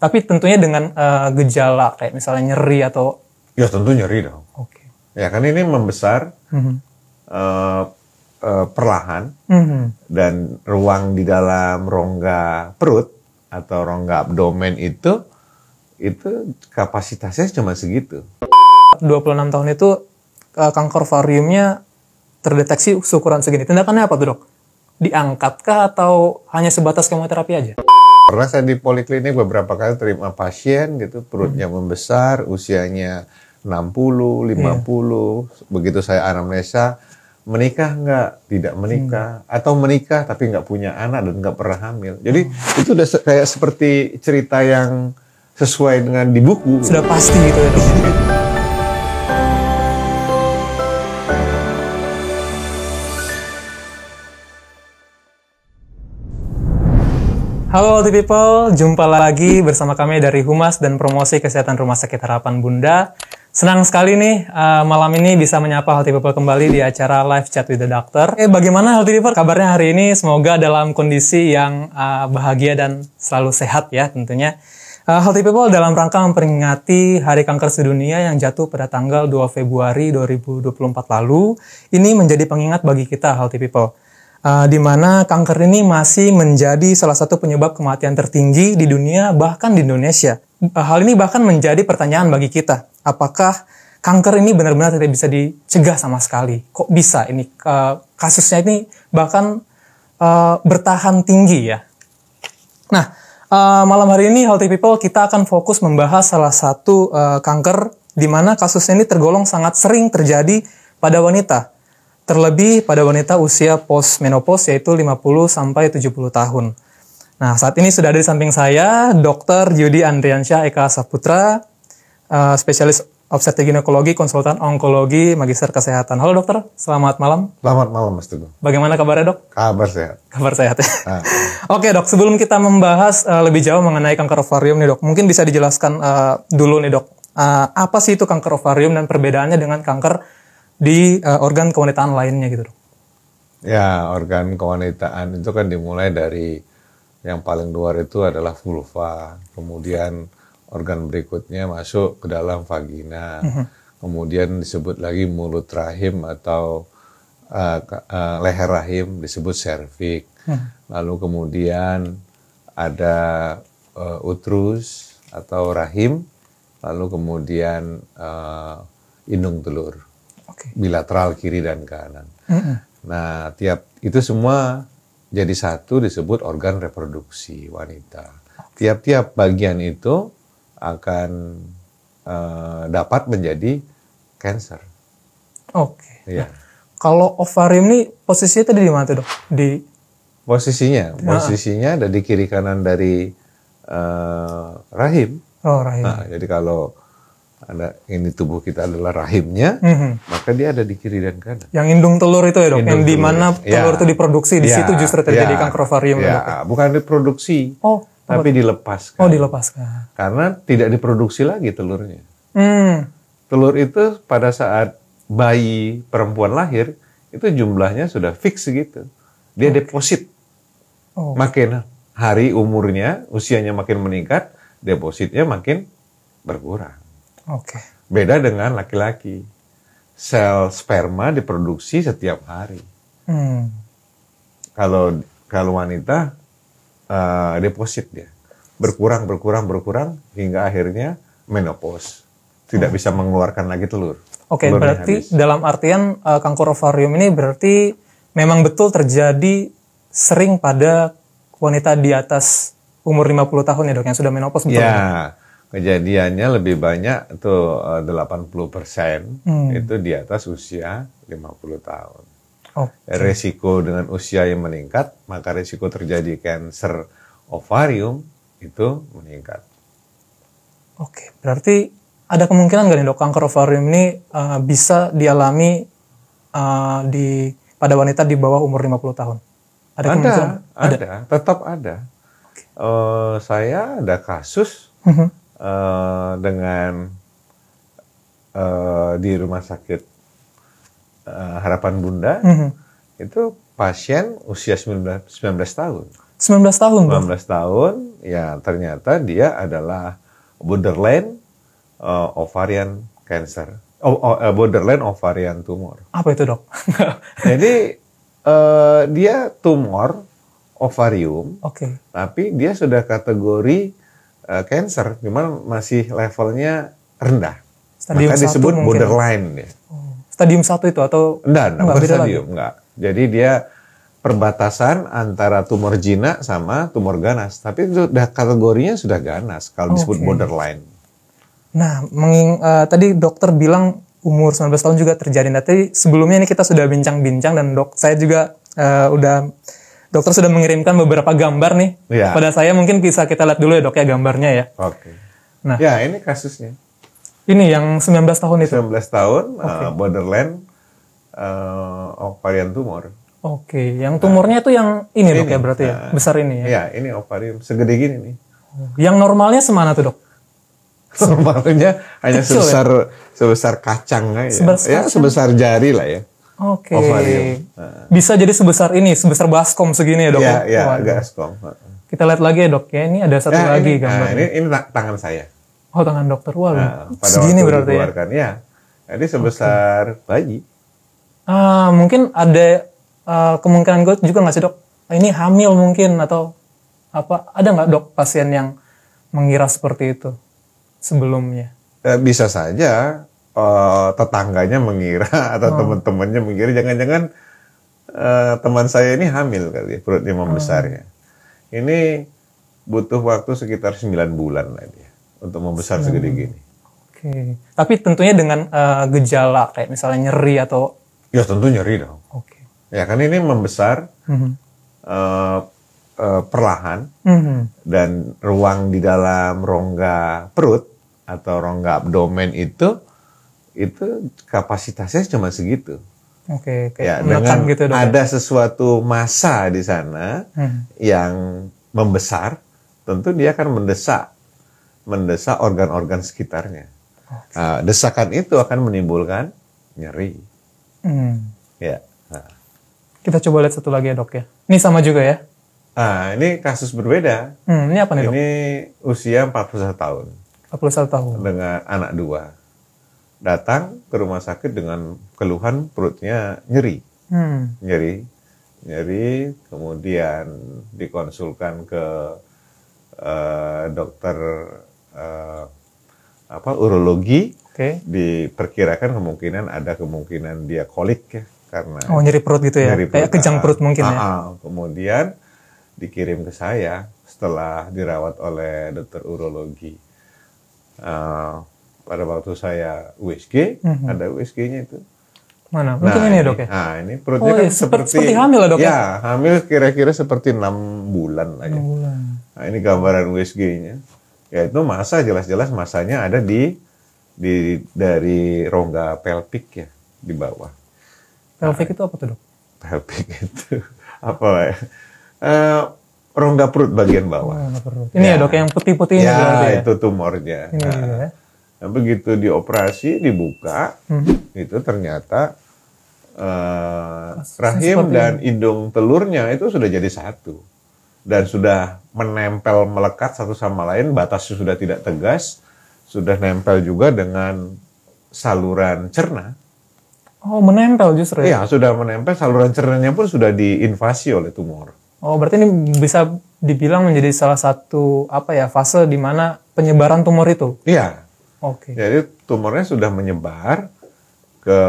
Tapi tentunya dengan uh, gejala kayak misalnya nyeri atau ya tentu nyeri dong. Oke. Okay. Ya kan ini membesar mm-hmm. uh, uh, perlahan mm-hmm. dan ruang di dalam rongga perut atau rongga abdomen itu itu kapasitasnya cuma segitu. 26 tahun itu uh, kanker variumnya terdeteksi ukuran segini. Tindakannya apa tuh dok? Diangkatkah atau hanya sebatas kemoterapi aja? Pernah saya di poliklinik beberapa kali terima pasien gitu, perutnya hmm. membesar, usianya 60, 50. Yeah. Begitu saya anamnesa, menikah nggak? Tidak menikah. Hmm. Atau menikah tapi nggak punya anak dan nggak pernah hamil. Jadi hmm. itu udah kayak seperti cerita yang sesuai dengan di buku. Sudah pasti gitu ya. Halo Healthy People, jumpa lagi bersama kami dari Humas dan Promosi Kesehatan Rumah Sakit Harapan Bunda. Senang sekali nih uh, malam ini bisa menyapa Healthy People kembali di acara Live Chat with the Doctor. Eh, bagaimana Healthy People kabarnya hari ini? Semoga dalam kondisi yang uh, bahagia dan selalu sehat ya tentunya. Uh, eh, Healthy People dalam rangka memperingati Hari Kanker Sedunia yang jatuh pada tanggal 2 Februari 2024 lalu, ini menjadi pengingat bagi kita Healthy People uh, di mana kanker ini masih menjadi salah satu penyebab kematian tertinggi di hmm. dunia bahkan di Indonesia. Eh, hal ini bahkan menjadi pertanyaan bagi kita, apakah kanker ini benar-benar tidak bisa dicegah sama sekali? Kok bisa ini uh, kasusnya ini bahkan uh, bertahan tinggi ya? Nah, uh, malam hari ini Healthy People kita akan fokus membahas salah satu uh, kanker di mana kasusnya ini tergolong sangat sering terjadi pada wanita Terlebih pada wanita usia post menopause yaitu 50 sampai 70 tahun. Nah, saat ini sudah ada di samping saya Dr. Yudi Andriansyah Eka Saputra, uh, spesialis obstetri ginekologi, konsultan onkologi, magister kesehatan. Halo dokter, selamat malam. Selamat malam Mas Teguh. Bagaimana kabarnya dok? Kabar sehat. Kabar sehat ya. Ah. Oke dok, sebelum kita membahas uh, lebih jauh mengenai kanker ovarium nih dok, mungkin bisa dijelaskan uh, dulu nih dok, uh, apa sih itu kanker ovarium dan perbedaannya dengan kanker di uh, organ kewanitaan lainnya gitu dok? Ya organ kewanitaan itu kan dimulai dari yang paling luar itu adalah vulva, kemudian organ berikutnya masuk ke dalam vagina, mm -hmm. kemudian disebut lagi mulut rahim atau uh, uh, leher rahim disebut servik, mm -hmm. lalu kemudian ada uh, utrus atau rahim, lalu kemudian uh, indung telur okay. bilateral kiri dan kanan. Mm -hmm. Nah, tiap itu semua jadi satu disebut organ reproduksi wanita. Tiap-tiap bagian itu akan uh, dapat menjadi cancer. Oke. Okay. Ya. Nah, kalau ovarium ini posisinya tadi di mana tuh dok? Di posisinya, nah. posisinya ada di kiri kanan dari uh, rahim. Oh rahim. Nah, jadi kalau ada ini tubuh kita adalah rahimnya, mm -hmm. maka dia ada di kiri dan kanan. Yang indung telur itu ya dok, indung yang di mana ya. telur, telur ya. itu diproduksi, di ya. situ justru terjadi ya. kanker ovarium. Ya. Bukan diproduksi, oh, tapi dilepaskan. Oh dilepaskan. Karena tidak diproduksi lagi telurnya. Mm. Telur itu pada saat bayi perempuan lahir itu jumlahnya sudah fix gitu. Dia okay. deposit. Oh. Makin hari umurnya, usianya makin meningkat, depositnya makin berkurang. Oke. Okay. Beda dengan laki-laki. Sel sperma diproduksi setiap hari. Hmm. Kalau kalau wanita uh, deposit dia berkurang berkurang berkurang hingga akhirnya menopause tidak hmm. bisa mengeluarkan lagi telur. Oke, okay, berarti habis. dalam artian uh, kanker ovarium ini berarti memang betul terjadi sering pada wanita di atas umur 50 tahun ya dok yang sudah menopause betul? Ya, ya? kejadiannya lebih banyak tuh 80 eh, persen hmm. itu di atas usia 50 tahun. Okay. Resiko dengan usia yang meningkat, maka resiko terjadi kanker ovarium itu meningkat. Oke, okay. berarti ada kemungkinan gak nih dok kanker ovarium ini uh, bisa dialami uh, di pada wanita di bawah umur 50 tahun? Ada, ada Ada, ada. tetap ada. Okay. Uh, saya ada kasus. Mm-hmm. Eh, dengan uh, di rumah sakit uh, Harapan Bunda mm -hmm. itu pasien usia 19, 19 tahun. 19 tahun. 19 bro. tahun, ya ternyata dia adalah borderline uh, ovarian cancer. Oh, oh, borderline ovarian tumor. Apa itu dok? Jadi uh, dia tumor ovarium, okay. tapi dia sudah kategori uh, cancer, cuman masih levelnya rendah. Stadium Maka disebut mungkin. Ya? borderline ya. Oh. Stadium satu itu atau enggak, enggak, enggak bukan stadium, lagi? enggak. Jadi dia perbatasan antara tumor jinak sama tumor ganas, tapi itu sudah kategorinya sudah ganas kalau disebut borderline. Nah, menging, uh, tadi dokter bilang umur 19 tahun juga terjadi. Nah, tadi sebelumnya ini kita sudah bincang-bincang dan dok saya juga uh, udah dokter sudah mengirimkan beberapa gambar nih. Ya. Pada saya mungkin bisa kita lihat dulu ya dok ya gambarnya ya. Oke. Nah. Ya ini kasusnya. Ini yang 19 tahun itu. 19 tahun eh, okay. uh, borderland uh, eh, ovarian tumor. Oke, okay. yang tumornya nah. itu nah. yang ini, ini dok ya berarti uh, ya nah. besar ini ya. Ya ini ovarium segede gini nih. Oh, yang normalnya semana tuh dok? Normalnya hanya ya? sebesar sebesar kacang aja. Ya. Sebesar ya sebesar jari lah ya. Oke. Okay. Bisa jadi sebesar ini, sebesar baskom segini ya dok? Iya, ya? iya, baskom. Kita lihat lagi ya dok ya, ini ada satu ya, lagi ini, ah, gambar. Nah, ini, ini tangan saya. Oh tangan dokter, wah nah, segini berarti ya? Iya, Jadi sebesar okay. bayi. Ah, mungkin ada uh, kemungkinan gue juga nggak sih dok? Ah, ini hamil mungkin atau apa? Ada nggak dok pasien yang mengira seperti itu sebelumnya? Eh, bisa saja uh, tetangganya mengira atau oh. teman-temannya mengira jangan-jangan uh, teman saya ini hamil kali ya, perutnya membesarnya. Hmm. Oh. Ini butuh waktu sekitar 9 bulan lah dia untuk membesar segede gini. Oke. Okay. Tapi tentunya dengan uh, gejala kayak misalnya nyeri atau Ya tentu nyeri dong. Oke. Okay. Ya kan ini membesar -hmm. uh, perlahan mm -hmm. dan ruang di dalam rongga perut atau rongga abdomen itu itu kapasitasnya cuma segitu. Oke, okay, kayak ya, dengan gitu dong. Ya? Ada sesuatu masa di sana hmm. yang membesar, tentu dia akan mendesak, mendesak organ-organ sekitarnya. Okay. Nah, desakan itu akan menimbulkan nyeri. Hmm. Ya. Nah. Kita coba lihat satu lagi ya dok ya. Ini sama juga ya? Ah ini kasus berbeda. Hmm, ini apa nih dok? Ini usia 41 tahun. 41 tahun. Dengan anak dua datang ke rumah sakit dengan keluhan perutnya nyeri, hmm. nyeri, nyeri, kemudian dikonsulkan ke uh, dokter uh, apa urologi, okay. diperkirakan kemungkinan ada kemungkinan dia kolik ya karena oh nyeri perut gitu ya, nyeri perut, kayak kejang perut mungkin ya. Ah, ah. kemudian dikirim ke saya setelah dirawat oleh dokter urologi. Uh, pada waktu saya USG mm-hmm. ada USG-nya itu. Mana? Mungkin nah, ini ya dok ya? Nah ini perutnya oh, kan iya. seperti, seperti hamil lah ya, dok ya, ya? hamil kira-kira seperti enam bulan aja. Ya. 6 bulan. Nah ini gambaran USG-nya. Ya itu masa jelas-jelas masanya ada di di dari rongga pelvik ya di bawah. Pelvik nah, itu apa tuh dok? Pelvik itu apa ya? Uh, rongga perut bagian bawah. Oh, Ini ya, ya dok yang putih-putih Ya, ini ya itu tumornya. Ini nah. ya. Nah, begitu dioperasi dibuka, hmm. itu ternyata uh, rahim dan indung telurnya itu sudah jadi satu dan sudah menempel melekat satu sama lain, batasnya sudah tidak tegas, sudah nempel juga dengan saluran cerna. Oh, menempel justru ya? Iya, sudah menempel, saluran cernanya pun sudah diinvasi oleh tumor. Oh, berarti ini bisa dibilang menjadi salah satu apa ya fase di mana penyebaran tumor itu? Iya, Okay. Jadi tumornya sudah menyebar ke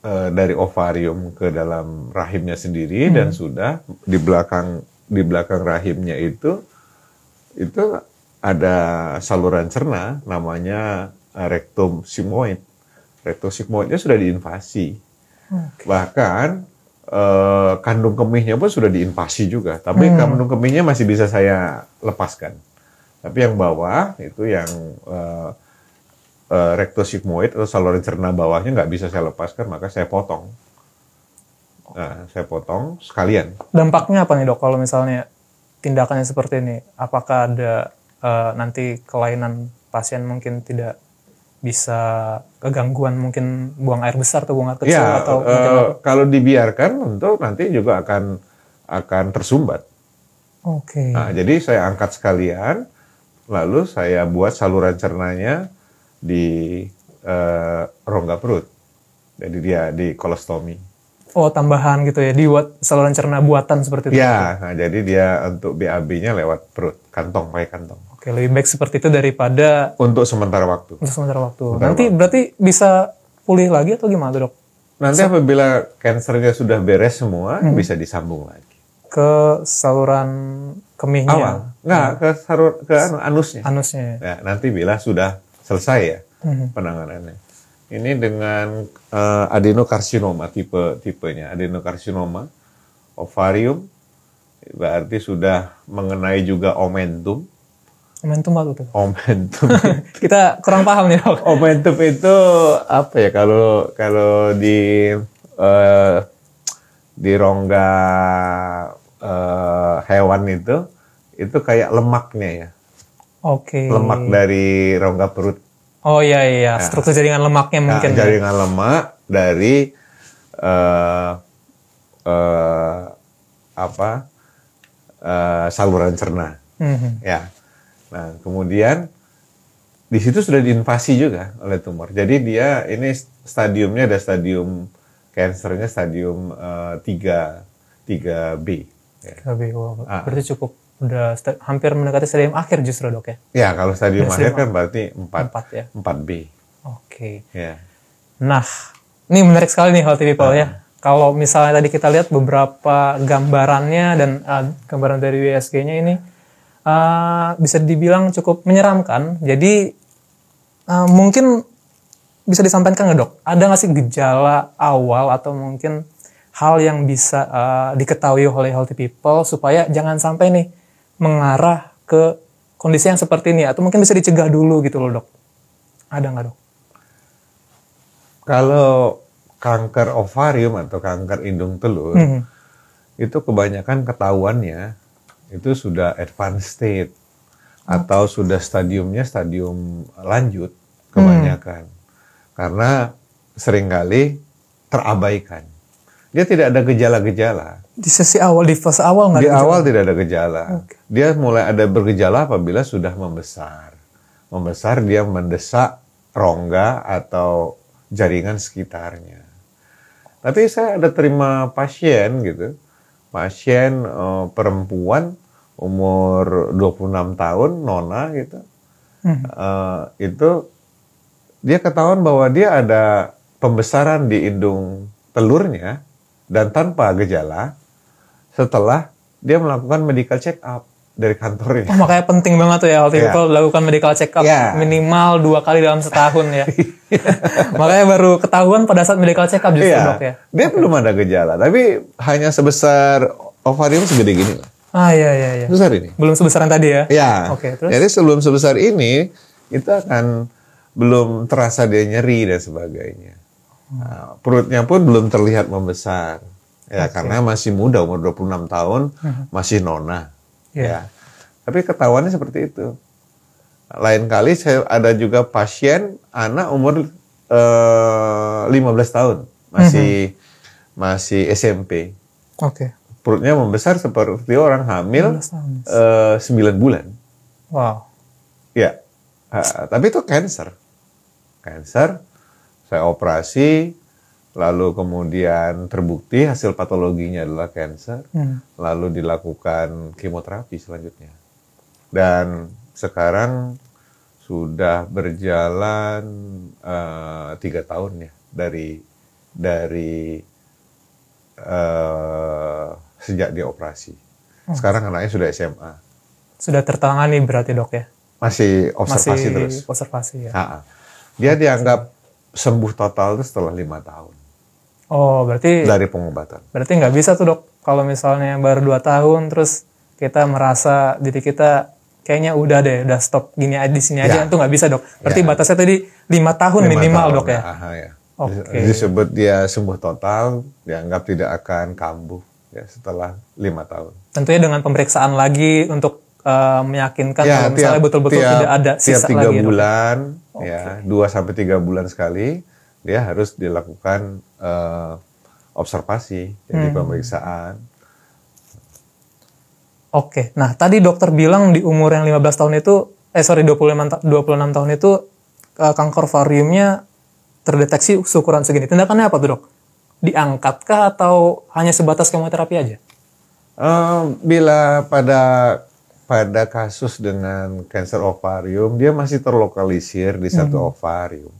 e, dari ovarium ke dalam rahimnya sendiri hmm. dan sudah di belakang di belakang rahimnya itu itu ada saluran cerna namanya eh, rektum sigmoid. Rektum sigmoidnya sudah diinvasi. Okay. Bahkan eh, kandung kemihnya pun sudah diinvasi juga. Tapi hmm. kandung kemihnya masih bisa saya lepaskan. Tapi yang bawah itu yang uh, eh, uh, eh, rektosigmoid atau saluran cerna bawahnya nggak bisa saya lepaskan, maka saya potong. Nah, saya potong sekalian. Dampaknya apa nih dok kalau misalnya tindakannya seperti ini? Apakah ada uh, nanti kelainan pasien mungkin tidak bisa kegangguan mungkin buang air besar atau buang air kecil ya, atau uh, kalau dibiarkan tentu nanti juga akan akan tersumbat. Oke. Okay. Nah, jadi saya angkat sekalian lalu saya buat saluran cernanya di uh, rongga perut. Jadi dia di kolostomi. Oh tambahan gitu ya di buat saluran cerna buatan seperti itu. Iya, nah, jadi dia untuk BAB-nya lewat perut, kantong pakai kantong. Oke, lebih baik seperti itu daripada untuk sementara waktu. Untuk sementara waktu. Sementara Nanti waktu. berarti bisa pulih lagi atau gimana, Dok? Nanti apabila kansernya sudah beres semua, hmm. bisa disambung lagi ke saluran kemihnya. Awal. Nah, ke saluran ke anu, anusnya. Anusnya. Ya, nanti bila sudah selesai ya hmm. penanganannya. Ini dengan uh, adenokarsinoma tipe tipenya adenokarsinoma ovarium berarti sudah mengenai juga omentum. Omentum apa tuh? Omentum. Kita kurang paham nih, Dok. Omentum itu apa ya kalau kalau di uh, di rongga uh, hewan itu itu kayak lemaknya ya. Oke. Okay. Lemak dari rongga perut. Oh iya iya, iya. Nah, struktur jaringan lemaknya nah, mungkin. Ya. jaringan lemak dari uh, uh, apa uh, saluran cerna. Mm-hmm. Ya. Nah kemudian di situ sudah diinvasi juga oleh tumor. Jadi dia ini stadiumnya ada stadium kansernya stadium uh, 3 3B. Ya. wow. Ah. Berarti cukup udah hampir mendekati stadium akhir justru dok ya? Ya kalau stadium, akhir kan berarti 4, 4 ya? 4B. Oke. Okay. Ya. Nah, ini menarik sekali nih Halti people ya. ah. ya. Kalau misalnya tadi kita lihat beberapa gambarannya dan uh, gambaran dari usg nya ini uh, bisa dibilang cukup menyeramkan. Jadi uh, mungkin bisa disampaikan nggak dok? Ada nggak sih gejala awal atau mungkin hal yang bisa uh, diketahui oleh healthy people supaya jangan sampai nih mengarah ke kondisi yang seperti ini atau mungkin bisa dicegah dulu gitu loh dok ada nggak dok kalau kanker ovarium atau kanker indung telur -hmm. itu kebanyakan ketahuannya itu sudah advanced state okay. atau sudah stadiumnya stadium lanjut mhm. kebanyakan mm. karena seringkali terabaikan dia tidak ada gejala-gejala. Di sesi awal, di fase awal nggak Di awal tidak ada gejala. Okay. Dia mulai ada bergejala apabila sudah membesar. Membesar dia mendesak rongga atau jaringan sekitarnya. Tapi saya ada terima pasien gitu. Pasien e, perempuan umur 26 tahun, nona gitu. Hmm. E, itu dia ketahuan bahwa dia ada pembesaran di indung telurnya dan tanpa gejala setelah dia melakukan medical check up dari kantornya. Oh, makanya penting banget tuh ya waktu yeah. itu iya. lakukan medical check up yeah. minimal dua kali dalam setahun ya. Iya. makanya baru ketahuan pada saat medical check up justru yeah. dok ya. Dia okay. belum ada gejala, tapi hanya sebesar ovarium segede gini lah. Ah iya iya iya. Sebesar ini. Belum sebesar yang tadi ya. Iya. Oke, okay, terus. Jadi sebelum sebesar ini itu akan belum terasa dia nyeri dan sebagainya. Uh, perutnya pun belum terlihat membesar. Ya, okay. karena masih muda umur 26 tahun, hmm. masih nona. Yeah. Ya. Tapi ketahuannya seperti itu. Lain kali saya ada juga pasien anak umur uh, eh, 15 tahun, masih uh hmm. -huh. masih SMP. Oke. Okay. Perutnya membesar seperti orang hamil uh, eh, 9 bulan. Wow. Ya. Uh, tapi itu cancer. Cancer saya operasi lalu kemudian terbukti hasil patologinya adalah cancer hmm. lalu dilakukan kemoterapi selanjutnya dan sekarang sudah berjalan eh, tiga uh, tahun ya dari dari uh, sejak dioperasi hmm. Sekarang anaknya sudah SMA. Sudah tertangani berarti dok ya? Masih observasi Masih terus. Observasi ya. Ha -ha. Dia dianggap sembuh total itu setelah lima tahun. Oh, berarti dari pengobatan. Berarti nggak bisa tuh dok, kalau misalnya baru dua tahun terus kita merasa diri kita kayaknya udah deh, udah stop gini aja di sini aja, itu ya. nggak bisa dok. Berarti ya. batasnya tadi lima tahun lima minimal tahun, dok ya. Aha, ya. Okay. Disebut dia sembuh total, dianggap tidak akan kambuh ya setelah lima tahun. Tentunya dengan pemeriksaan lagi untuk uh, meyakinkan ya, kalau misalnya betul-betul tidak ada sisa tiap tiga lagi. Ya, ya? bulan okay. ya dua sampai tiga bulan sekali dia harus dilakukan uh, observasi jadi hmm. pemeriksaan oke okay. nah tadi dokter bilang di umur yang 15 tahun itu eh sorry 25 26 tahun itu uh, kanker variumnya terdeteksi ukuran segini tindakannya apa tuh dok diangkatkah atau hanya sebatas kemoterapi aja uh, bila pada pada kasus dengan kanker ovarium dia masih terlokalisir di satu mm -hmm. ovarium.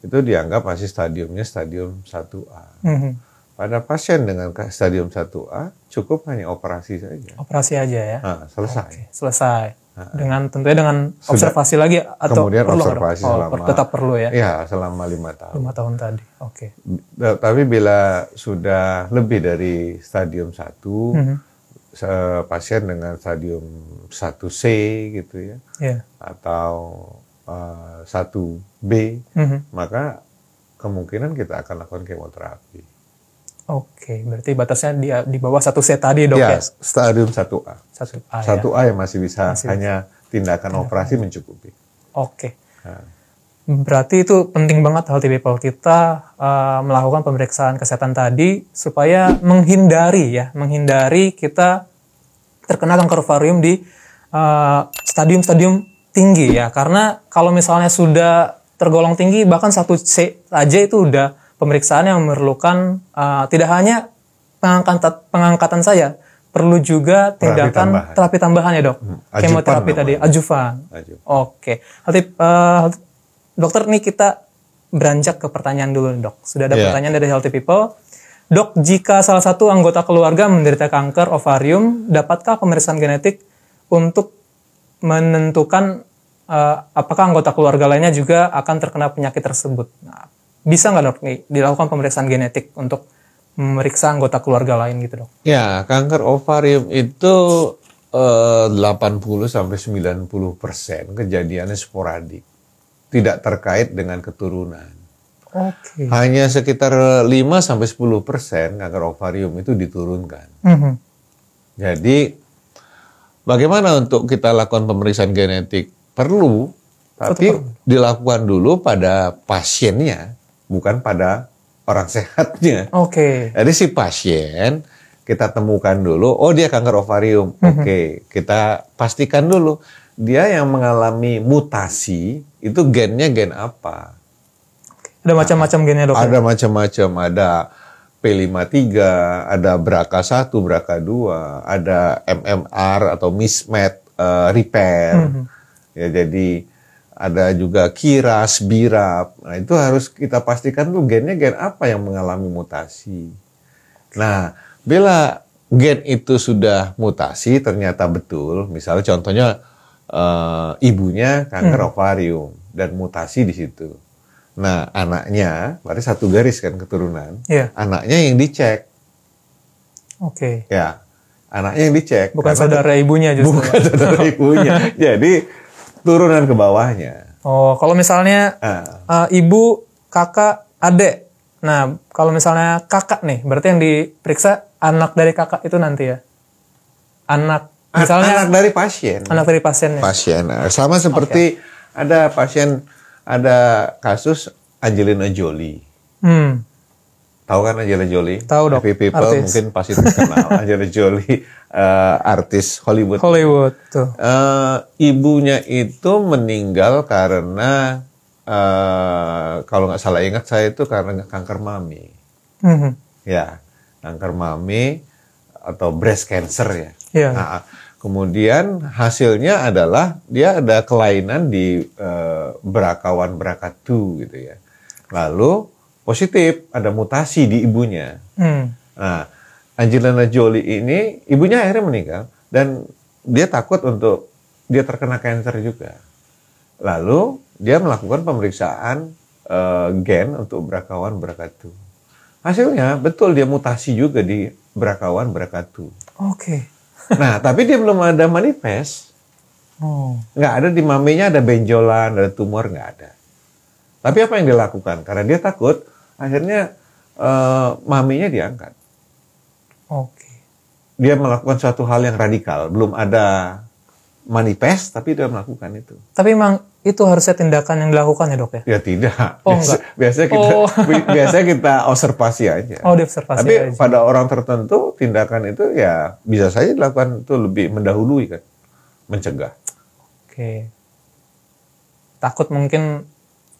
Itu dianggap masih stadiumnya stadium 1A. Mm -hmm. Pada pasien dengan stadium 1A cukup hanya operasi saja. Operasi aja ya. Nah, selesai. Okay, selesai. Nah, dengan tentunya dengan Sudah. observasi lagi atau kemudian perlu observasi oh, selama tetap perlu ya. Iya, selama lima tahun. Lima tahun tadi. Oke. Okay. Tapi bila sudah lebih dari stadium satu. mm -hmm pasien dengan stadium 1C gitu ya, yeah. atau uh, eh, 1B, mm-hmm. maka kemungkinan kita akan lakukan kemoterapi. Oke, okay, berarti batasnya di, di bawah 1C tadi dok ya? ya? stadium 1A. 1A, 1A ya? yang masih bisa masih hanya bisa. tindakan ya. operasi mencukupi. Oke. Okay. Nah. Berarti itu penting banget healthy people kita uh, melakukan pemeriksaan kesehatan tadi supaya menghindari ya, menghindari kita terkena kanker ovarium di eh, stadium-stadium uh, tinggi ya karena kalau misalnya sudah tergolong tinggi bahkan satu C aja itu udah pemeriksaan yang memerlukan uh, tidak hanya pengangkatan pengangkatan saya perlu juga tindakan terapi tambahan, terapi tambahan ya dok hmm, kemoterapi namanya. tadi ajuvan oke Okay. uh, eh, dokter nih kita beranjak ke pertanyaan dulu dok sudah ada yeah. pertanyaan dari healthy people Dok, jika salah satu anggota keluarga menderita kanker ovarium, dapatkah pemeriksaan genetik untuk menentukan uh, apakah anggota keluarga lainnya juga akan terkena penyakit tersebut? Nah, bisa nggak dok nih dilakukan pemeriksaan genetik untuk memeriksa anggota keluarga lain gitu dok? Ya, kanker ovarium itu uh, 80 90 persen kejadiannya sporadik, tidak terkait dengan keturunan. Okay. Hanya sekitar 5 sampai 10 persen kanker ovarium itu diturunkan. Mm -hmm. Jadi bagaimana untuk kita lakukan pemeriksaan genetik? Perlu, tapi dilakukan dulu pada pasiennya, bukan pada orang sehatnya. Oke. Okay. Jadi si pasien kita temukan dulu, oh dia kanker ovarium. Mm -hmm. Oke, okay. kita pastikan dulu dia yang mengalami mutasi itu gennya gen apa ada macam-macam gennya dok. Ada macam-macam, ada P53, ada BRCA1, BRCA2, ada MMR atau mismatch uh, repair. Mm -hmm. Ya jadi ada juga kiras, birap. Nah, itu harus kita pastikan tuh gennya gen apa yang mengalami mutasi. Nah, bila gen itu sudah mutasi ternyata betul, misalnya contohnya uh, ibunya kanker hmm. ovarium dan mutasi di situ. Nah, anaknya, berarti satu garis kan keturunan. Yeah. Anaknya yang dicek. Oke. Okay. Ya, anaknya yang dicek. Bukan saudara ibunya justru. Bukan saudara ibunya. Jadi turunan ke bawahnya. Oh, kalau misalnya uh. Uh, ibu, kakak, adik. Nah, kalau misalnya kakak nih, berarti yang diperiksa anak dari kakak itu nanti ya. Anak misalnya anak dari pasien. Anak dari pasien. Ya? Pasien. Sama seperti okay. ada pasien ada kasus Angelina Jolie. Hmm. Tahu kan Angelina Jolie? Tahu dong. Happy People artis. mungkin pasti terkenal. Angelina Jolie uh, artis Hollywood. Hollywood tuh. Uh, ibunya itu meninggal karena uh, kalau nggak salah ingat saya itu karena kanker mami. Mm -hmm. Ya, kanker mami atau breast cancer ya. Yeah. Nah, Kemudian hasilnya adalah dia ada kelainan di eh, berakawan berakawan berakatu gitu ya. Lalu positif ada mutasi di ibunya. Hmm. Nah, Angelina Jolie ini ibunya akhirnya meninggal dan dia takut untuk dia terkena kanker juga. Lalu dia melakukan pemeriksaan uh, gen untuk berakawan berakatu. Hasilnya betul dia mutasi juga di berakawan berakatu. Oke. Okay nah, tapi dia belum ada manifest. Oh. Nggak ada di maminya ada benjolan, ada tumor, nggak ada. Tapi apa yang dilakukan Karena dia takut, akhirnya uh, maminya diangkat. Oke. Okay. Dia melakukan suatu hal yang radikal. Belum ada manifest, tapi dia melakukan itu. Tapi memang itu harusnya tindakan yang dilakukan ya dok ya? Ya tidak. Oh biasa, Biasanya kita oh. biasanya kita observasi aja. Oh observasi. Tapi aja. pada orang tertentu tindakan itu ya bisa saja dilakukan itu lebih mendahului kan, mencegah. Oke. Takut mungkin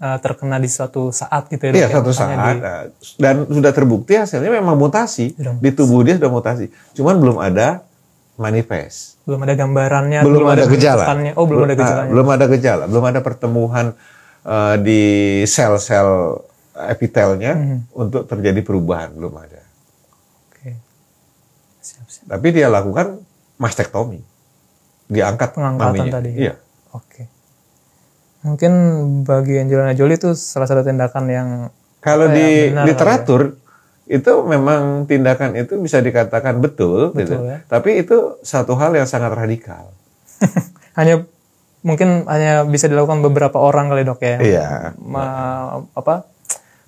uh, terkena di suatu saat gitu ya? Iya ya? suatu saat. Di... Dan sudah terbukti hasilnya memang mutasi sudah mutasi. di tubuh dia sudah mutasi. Cuman belum ada manifest. Belum ada gambarannya. Belum, belum ada, ada gejala. Kesannya. Oh, belum, belum ada ah, gejala. belum ada gejala. Belum ada pertemuan uh, di sel-sel eh, epitelnya hmm. untuk terjadi perubahan. Belum ada. Oke. Tapi dia lakukan mastektomi. Diangkat Pengangkatan maminya. tadi. Ya? Iya. Oke. Mungkin bagi Angelina Jolie itu salah satu tindakan yang kalau ya, di yang benar, ya? literatur itu memang tindakan itu bisa dikatakan betul, gitu. betul gitu. Ya? Tapi itu satu hal yang sangat radikal. hanya mungkin hanya bisa dilakukan beberapa orang kali dok ya. Iya. Ma, apa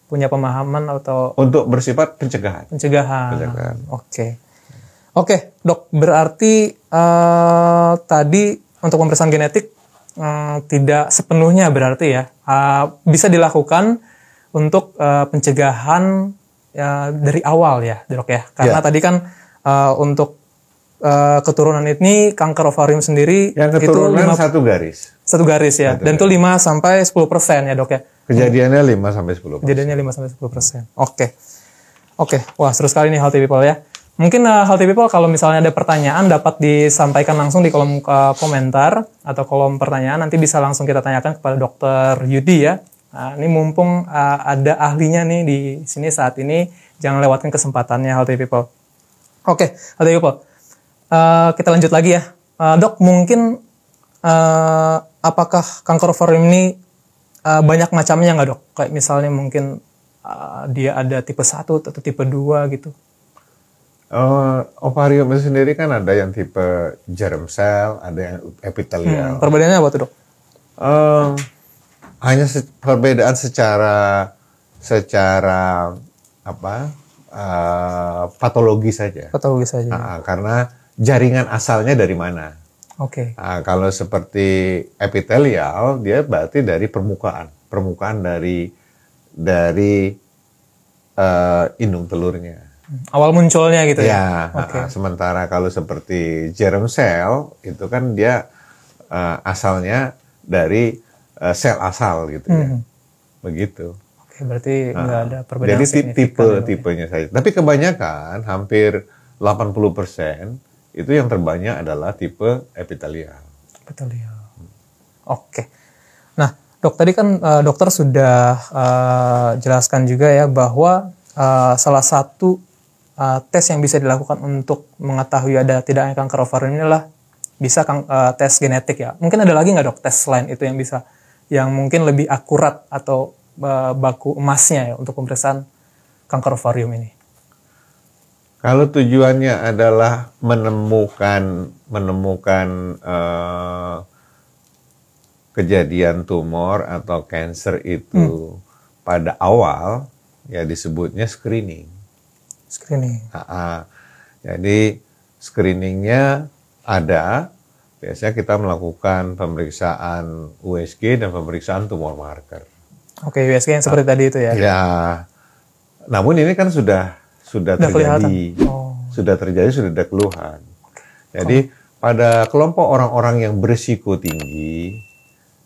punya pemahaman atau untuk bersifat pencegahan. Pencegahan. pencegahan. Oke. Oke, dok. Berarti uh, tadi untuk pemeriksaan genetik uh, tidak sepenuhnya berarti ya uh, bisa dilakukan untuk uh, pencegahan ya dari awal ya, Dok ya. Karena yeah. tadi kan uh, untuk uh, keturunan ini kanker ovarium sendiri yang keturunan itu 5, satu garis. Satu garis ya. Satu Dan itu 5 sampai 10% ya, Dok ya. Kejadiannya 5 sampai 10%. Kejadiannya 5 sampai 10%. Oke. Okay. Oke, okay. wah seru sekali nih Healthy People ya. Mungkin uh, Healthy People kalau misalnya ada pertanyaan dapat disampaikan langsung di kolom uh, komentar atau kolom pertanyaan nanti bisa langsung kita tanyakan kepada Dokter Yudi ya Nah, ini mumpung uh, ada ahlinya nih di sini saat ini, jangan lewatkan kesempatannya Healthy People. Oke, okay, Healthy People, uh, kita lanjut lagi ya. Uh, dok, mungkin uh, apakah kanker ovarium ini uh, banyak macamnya nggak dok? Kayak misalnya mungkin uh, dia ada tipe 1 atau tipe 2 gitu. Uh, ovarium itu sendiri kan ada yang tipe germ cell, ada yang epitelial. Hmm, perbedaannya apa tuh dok? Uh, hanya se perbedaan secara secara apa uh, patologi saja. Patologi saja. Uh, karena jaringan asalnya dari mana? Oke. Okay. Uh, kalau seperti epitelial dia berarti dari permukaan, permukaan dari dari uh, indung telurnya. Hmm, awal munculnya gitu ya. ya? Okay. sementara kalau seperti germ cell itu kan dia uh, asalnya dari uh, sel asal gitu ya. Hmm. Begitu. Oke, berarti nah, ada perbedaan Jadi tipe tipe ya, ya? tipenya saja. Tapi kebanyakan hampir 80% itu yang terbanyak adalah tipe epitelial. Epitelial. Hmm. Oke. Nah, Dok, tadi kan uh, dokter sudah uh, jelaskan juga ya bahwa uh, salah satu uh, tes yang bisa dilakukan untuk mengetahui ada tidak kanker ovarium ini adalah bisa kan, uh, tes genetik ya. Mungkin ada lagi nggak dok tes lain itu yang bisa yang mungkin lebih akurat atau uh, baku emasnya ya untuk pemeriksaan kanker ovarium ini? Kalau tujuannya adalah menemukan menemukan uh, kejadian tumor atau cancer itu hmm. pada awal ya disebutnya screening. Screening. Ha -ha. Jadi screeningnya ada biasanya kita melakukan pemeriksaan USG dan pemeriksaan tumor marker. Oke, USG yang seperti nah, tadi itu ya. Ya. Namun ini kan sudah sudah, terjadi. Oh. Sudah terjadi, sudah ada keluhan. Jadi oh. pada kelompok orang-orang yang berisiko tinggi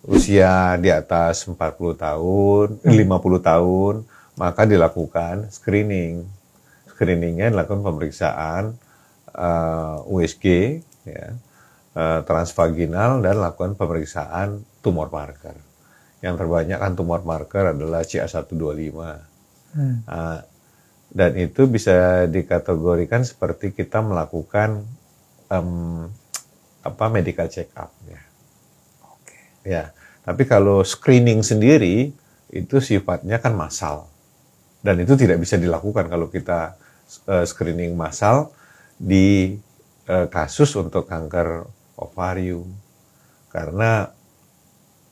usia di atas 40 tahun, 50 hmm. tahun, maka dilakukan screening. Screeningnya dilakukan pemeriksaan uh, eh, USG ya Eh, transvaginal dan lakukan pemeriksaan tumor marker. Yang terbanyak kan tumor marker adalah CA125. Hmm. Uh, dan itu bisa dikategorikan seperti kita melakukan um, apa medical check up ya. Oke. Okay. Ya, tapi kalau screening sendiri itu sifatnya kan massal. Dan itu tidak bisa dilakukan kalau kita uh, screening massal di uh, kasus untuk kanker ovarium karena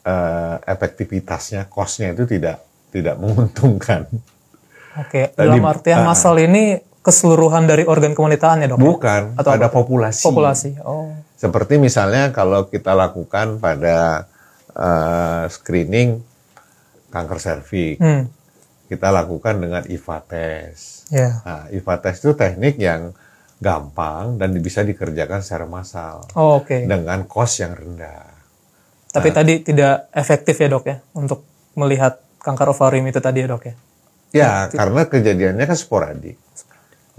uh, efektivitasnya kosnya itu tidak tidak menguntungkan. Oke, Tadi, dalam artian uh, ah. masal ini keseluruhan dari organ kewanitaan ya dok? Bukan, Atau pada apa? populasi. Populasi, oh. Seperti misalnya kalau kita lakukan pada uh, screening kanker serviks, hmm. kita lakukan dengan IVA test. Yeah. Nah, IVA test itu teknik yang gampang dan bisa dikerjakan secara massal. Oh, Okay. Dengan cost yang rendah. Tapi nah, tadi tidak efektif ya dok ya untuk melihat kanker ovarium itu tadi ya dok ya? Ya ya karena kejadiannya kan sporadik.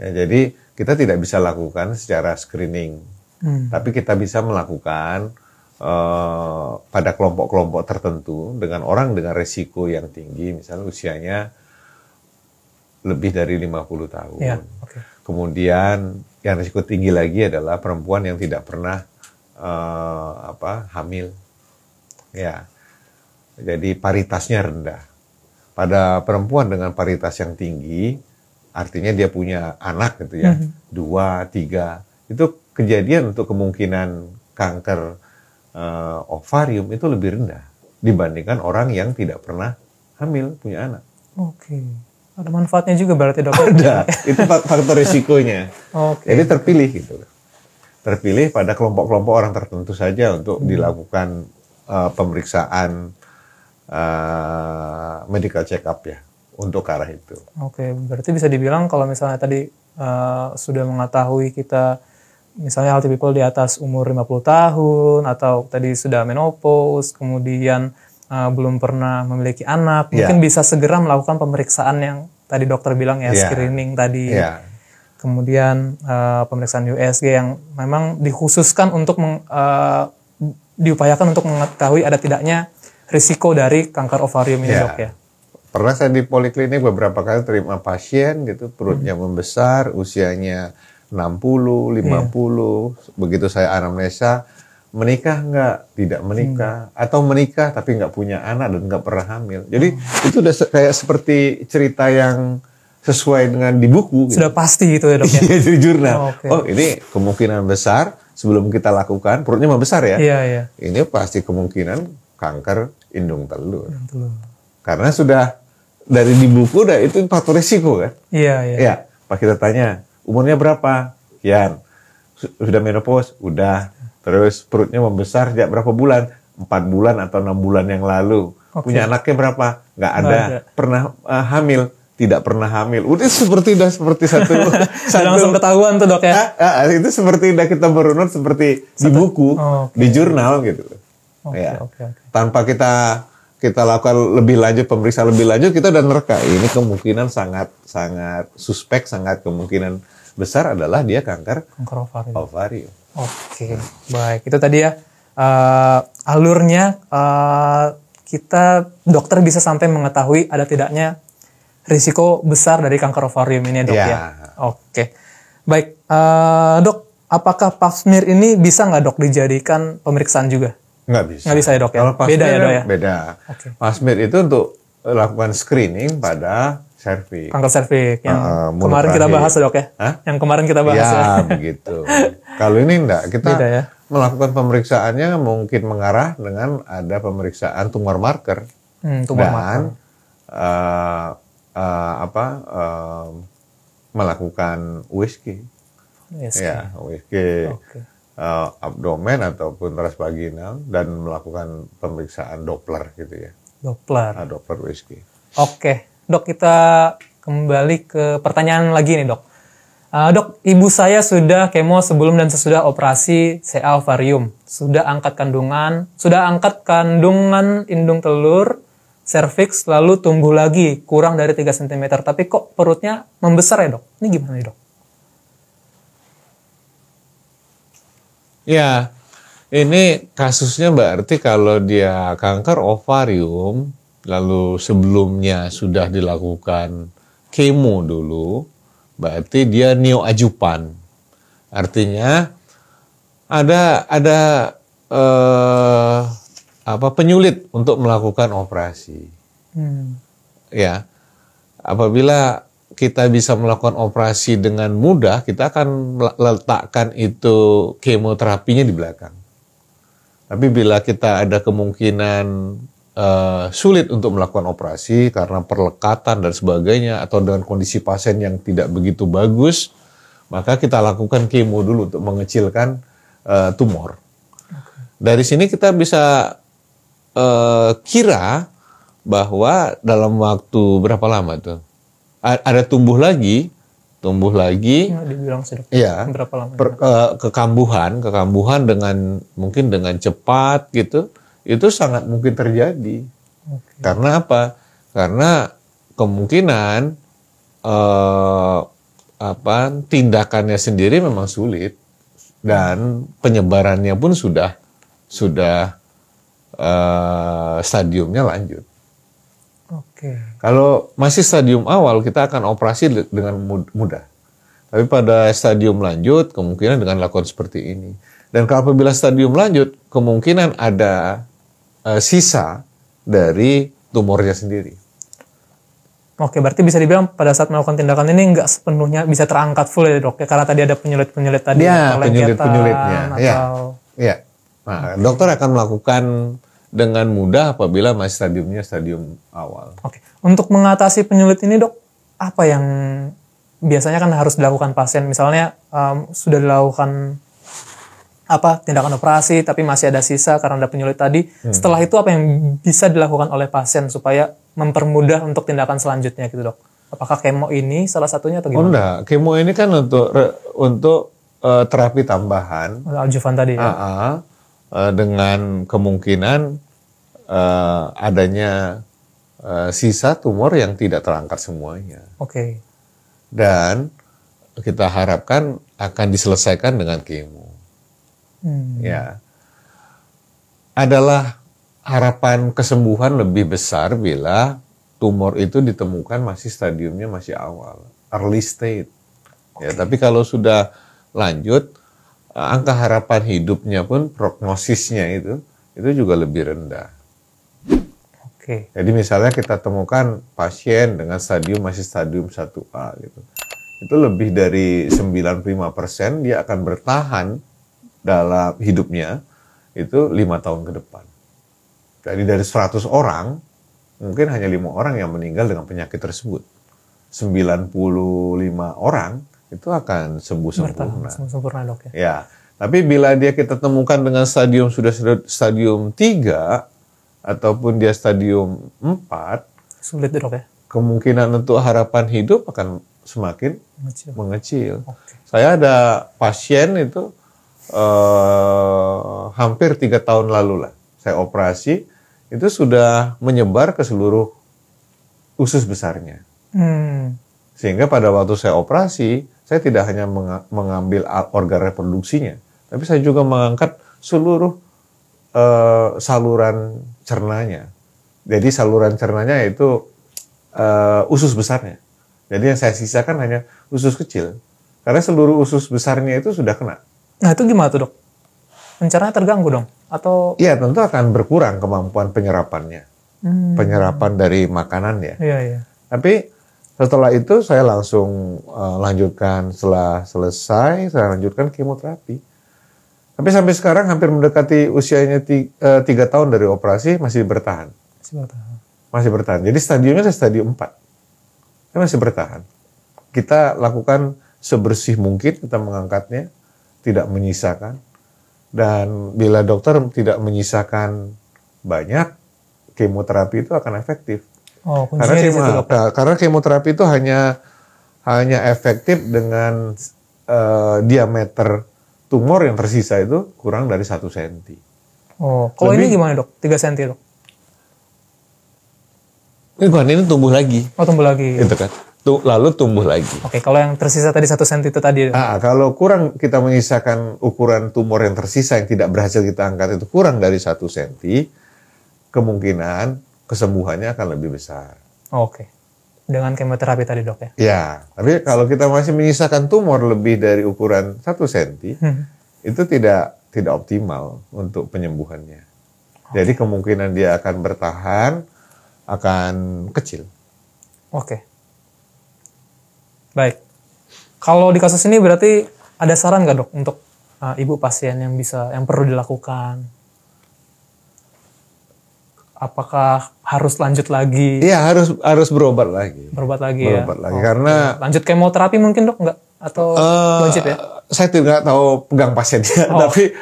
Ya, jadi kita tidak bisa lakukan secara screening, hmm. tapi kita bisa melakukan uh, pada kelompok-kelompok tertentu dengan orang dengan resiko yang tinggi, misalnya usianya lebih dari 50 tahun. Ya, okay. Kemudian yang risiko tinggi lagi adalah perempuan yang tidak pernah uh, apa hamil ya jadi paritasnya rendah pada perempuan dengan paritas yang tinggi artinya dia punya anak gitu ya mm-hmm. dua tiga itu kejadian untuk kemungkinan kanker uh, ovarium itu lebih rendah dibandingkan orang yang tidak pernah hamil punya anak. Oke. Okay. Ada manfaatnya juga berarti dok? Ada. Iya. itu faktor risikonya. okay. Jadi terpilih gitu. Terpilih pada kelompok-kelompok orang tertentu saja untuk hmm. dilakukan uh, pemeriksaan uh, medical check up ya untuk ke arah itu. Oke, okay. berarti bisa dibilang kalau misalnya tadi uh, sudah mengetahui kita misalnya healthy people di atas umur 50 tahun atau tadi sudah menopause, kemudian uh, belum pernah memiliki anak, yeah. mungkin bisa segera melakukan pemeriksaan yang tadi dokter bilang ya yeah. screening tadi. Yeah. Kemudian uh, pemeriksaan USG yang memang dikhususkan untuk meng, uh, diupayakan untuk mengetahui ada tidaknya risiko dari kanker ovarium ini yeah. dok ya. Pernah saya di poliklinik beberapa kali terima pasien gitu perutnya hmm. membesar, usianya 60, 50. Yeah. Begitu saya anamnesa, menikah nggak, tidak hmm. menikah, hmm. atau menikah tapi nggak punya anak dan nggak pernah hamil. Jadi oh. itu udah se kayak seperti cerita yang sesuai dengan di buku. Gitu. Sudah pasti gitu ya dok ya? Iya, jurnal. Oh, okay. oh ini kemungkinan besar sebelum kita lakukan, perutnya mah besar ya. Iya, iya. Ini pasti kemungkinan kanker indung telur. Indung telur. Karena sudah dari di buku udah itu faktor risiko kan? Iya, iya. Ya, Pak kita tanya, umurnya berapa? Kian. Sudah menopause? Udah terus perutnya membesar sejak berapa bulan? Empat bulan atau enam bulan yang lalu. Okay. Punya anaknya berapa? Nggak ada. Nggak ada. Pernah uh, hamil? Tidak pernah hamil. Udah seperti udah seperti satu, satu langsung ketahuan tuh dok ya. Ah, ah, itu seperti udah kita berunut seperti satu, di buku, oh, okay. di jurnal gitu. Okay, ya. Okay, okay. Tanpa kita kita lakukan lebih lanjut pemeriksaan lebih lanjut kita dan mereka ini kemungkinan sangat sangat suspek sangat kemungkinan besar adalah dia kanker kanker ovarium. Oke, baik. Itu tadi ya uh, alurnya uh, kita dokter bisa sampai mengetahui ada tidaknya risiko besar dari kanker ovarium ini ya, dok yeah. ya. Iya. Oke, baik uh, dok. Apakah pap smear ini bisa nggak dok dijadikan pemeriksaan juga? Nggak bisa. Nggak bisa ya dok ya. Kalau beda ya dok ya. Beda. Okay. Pap smear itu untuk lakukan screening pada serviks. Kanker serviks yang uh, kemarin kita bahas dok ya. Hah? Yang kemarin kita bahas. Ya, ya. begitu. Kalau ini enggak, kita Beda ya? melakukan pemeriksaannya mungkin mengarah dengan ada pemeriksaan tumor marker hmm, tumor dan marker. Uh, uh, apa uh, melakukan USG. USG. Ya, USG. Okay. Uh, abdomen ataupun transvaginal dan melakukan pemeriksaan Doppler gitu ya. Doppler. Uh, Doppler USG. Oke, okay. dok kita kembali ke pertanyaan lagi nih dok Uh, dok, ibu saya sudah kemo sebelum dan sesudah operasi CA ovarium. Sudah angkat kandungan, sudah angkat kandungan indung telur, serviks lalu tumbuh lagi kurang dari 3 cm. Tapi kok perutnya membesar ya, Dok? Ini gimana, Dok? Ya, ini kasusnya berarti kalau dia kanker ovarium lalu sebelumnya sudah dilakukan kemo dulu berarti dia neo ajupan. Artinya ada ada eh, apa penyulit untuk melakukan operasi. Hmm. Ya, apabila kita bisa melakukan operasi dengan mudah, kita akan letakkan itu kemoterapinya di belakang. Tapi bila kita ada kemungkinan Eh, sulit untuk melakukan operasi karena perlekatan dan sebagainya atau dengan kondisi pasien yang tidak begitu bagus, maka kita lakukan kemo dulu untuk mengecilkan uh, tumor. Dari sini kita bisa uh, kira bahwa dalam waktu berapa lama tuh A ada tumbuh lagi, tumbuh lagi. Ya, dibilang sedikit. Ya, berapa lama? Per, uh, kekambuhan, kekambuhan dengan mungkin dengan cepat gitu itu sangat mungkin terjadi. Okay. Karena apa? Karena kemungkinan eh, apa tindakannya sendiri memang sulit dan penyebarannya pun sudah sudah eh, stadiumnya lanjut. Oke. Okay. Kalau masih stadium awal kita akan operasi dengan mudah. Tapi pada stadium lanjut kemungkinan dengan lakukan seperti ini. Dan kalau apabila stadium lanjut kemungkinan ada Eh, sisa dari tumornya sendiri. Oke, berarti bisa dibilang pada saat melakukan tindakan ini nggak sepenuhnya bisa terangkat full ya dok ya karena tadi ada penyulit-penyulit tadi ya, penyulit-penyulitnya ya, ya. atau... ya, ya. Nah, dokter akan melakukan dengan mudah apabila masih stadiumnya stadium awal. Oke, untuk mengatasi penyulit ini dok apa yang biasanya kan harus dilakukan pasien misalnya um, sudah dilakukan apa tindakan operasi tapi masih ada sisa karena ada penyulit tadi. Hmm. Setelah itu apa yang bisa dilakukan oleh pasien supaya mempermudah untuk tindakan selanjutnya gitu dok? Apakah kemo ini salah satunya atau oh, gimana? Oh enggak, kemo ini kan untuk untuk uh, terapi tambahan. aljufan tadi ya. AA, uh, ah. eh, dengan kemungkinan uh, adanya uh, sisa tumor yang tidak terangkat semuanya. Oke. Okay. Dan kita harapkan akan diselesaikan dengan kemo hmm. ya adalah harapan kesembuhan lebih besar bila tumor itu ditemukan masih stadiumnya masih awal, early state. Okay. Ya, tapi kalau sudah lanjut, angka harapan hidupnya pun prognosisnya itu itu juga lebih rendah. Oke. Okay. Jadi misalnya kita temukan pasien dengan stadium masih stadium 1A gitu. Itu lebih dari 95% dia akan bertahan dalam hidupnya itu lima tahun ke depan. Jadi dari 100 orang, mungkin hanya lima orang yang meninggal dengan penyakit tersebut. 95 orang itu akan sembuh sempurna. Sembuh sempurna dok ya. ya. Tapi bila dia kita temukan dengan stadium sudah stadium 3 ataupun dia stadium 4, sulit dok ya. Kemungkinan untuk harapan hidup akan semakin mengecil. mengecil. Okay. Saya ada pasien itu eh, hampir tiga tahun lalu lah saya operasi itu sudah menyebar ke seluruh usus besarnya. Hmm. Sehingga pada waktu saya operasi, saya tidak hanya mengambil organ reproduksinya, tapi saya juga mengangkat seluruh uh, saluran cernanya. Jadi saluran cernanya itu uh, usus besarnya. Jadi yang saya sisakan hanya usus kecil, karena seluruh usus besarnya itu sudah kena. Nah itu gimana tuh dok? Pencernaan terganggu dong? Atau? Iya tentu akan berkurang kemampuan penyerapannya, hmm. penyerapan dari makanan ya. Iya iya. Tapi setelah itu saya langsung uh, lanjutkan setelah selesai saya lanjutkan kemoterapi. Tapi sampai sekarang hampir mendekati usianya tiga, uh, eh, tiga tahun dari operasi masih bertahan. Masih bertahan. Masih bertahan. Jadi stadiumnya saya stadium 4. Saya masih bertahan. Kita lakukan sebersih mungkin kita mengangkatnya tidak menyisakan. Dan bila dokter tidak menyisakan banyak, kemoterapi itu akan efektif. Oh, karena, kemo, nah, karena kemoterapi itu hanya hanya efektif dengan uh, diameter tumor yang tersisa itu kurang dari satu senti. Oh, kalau ini gimana dok? Tiga senti dok? Ini bukan ini tumbuh lagi. Oh tumbuh lagi. Itu kan tuh lalu tumbuh lagi. Oke, kalau yang tersisa tadi satu senti itu tadi. Ah, kalau kurang kita menyisakan ukuran tumor yang tersisa yang tidak berhasil kita angkat itu kurang dari satu senti, kemungkinan kesembuhannya akan lebih besar. Oke. Dengan kemoterapi tadi dok ya? Ya, tapi kalau kita masih menyisakan tumor lebih dari ukuran satu senti, hmm. itu tidak tidak optimal untuk penyembuhannya. Okay. Jadi kemungkinan dia akan bertahan akan kecil. Oke. Okay. Baik. Kalau di kasus ini berarti ada saran nggak dok untuk uh, ibu pasien yang bisa yang perlu dilakukan? Apakah harus lanjut lagi? Iya harus harus berobat lagi. Berobat lagi ya? berobat ya. Lagi. Oh, karena lanjut kemoterapi mungkin dok nggak atau uh, eh, lanjut ya? Saya tidak tahu pegang pasiennya, oh. tapi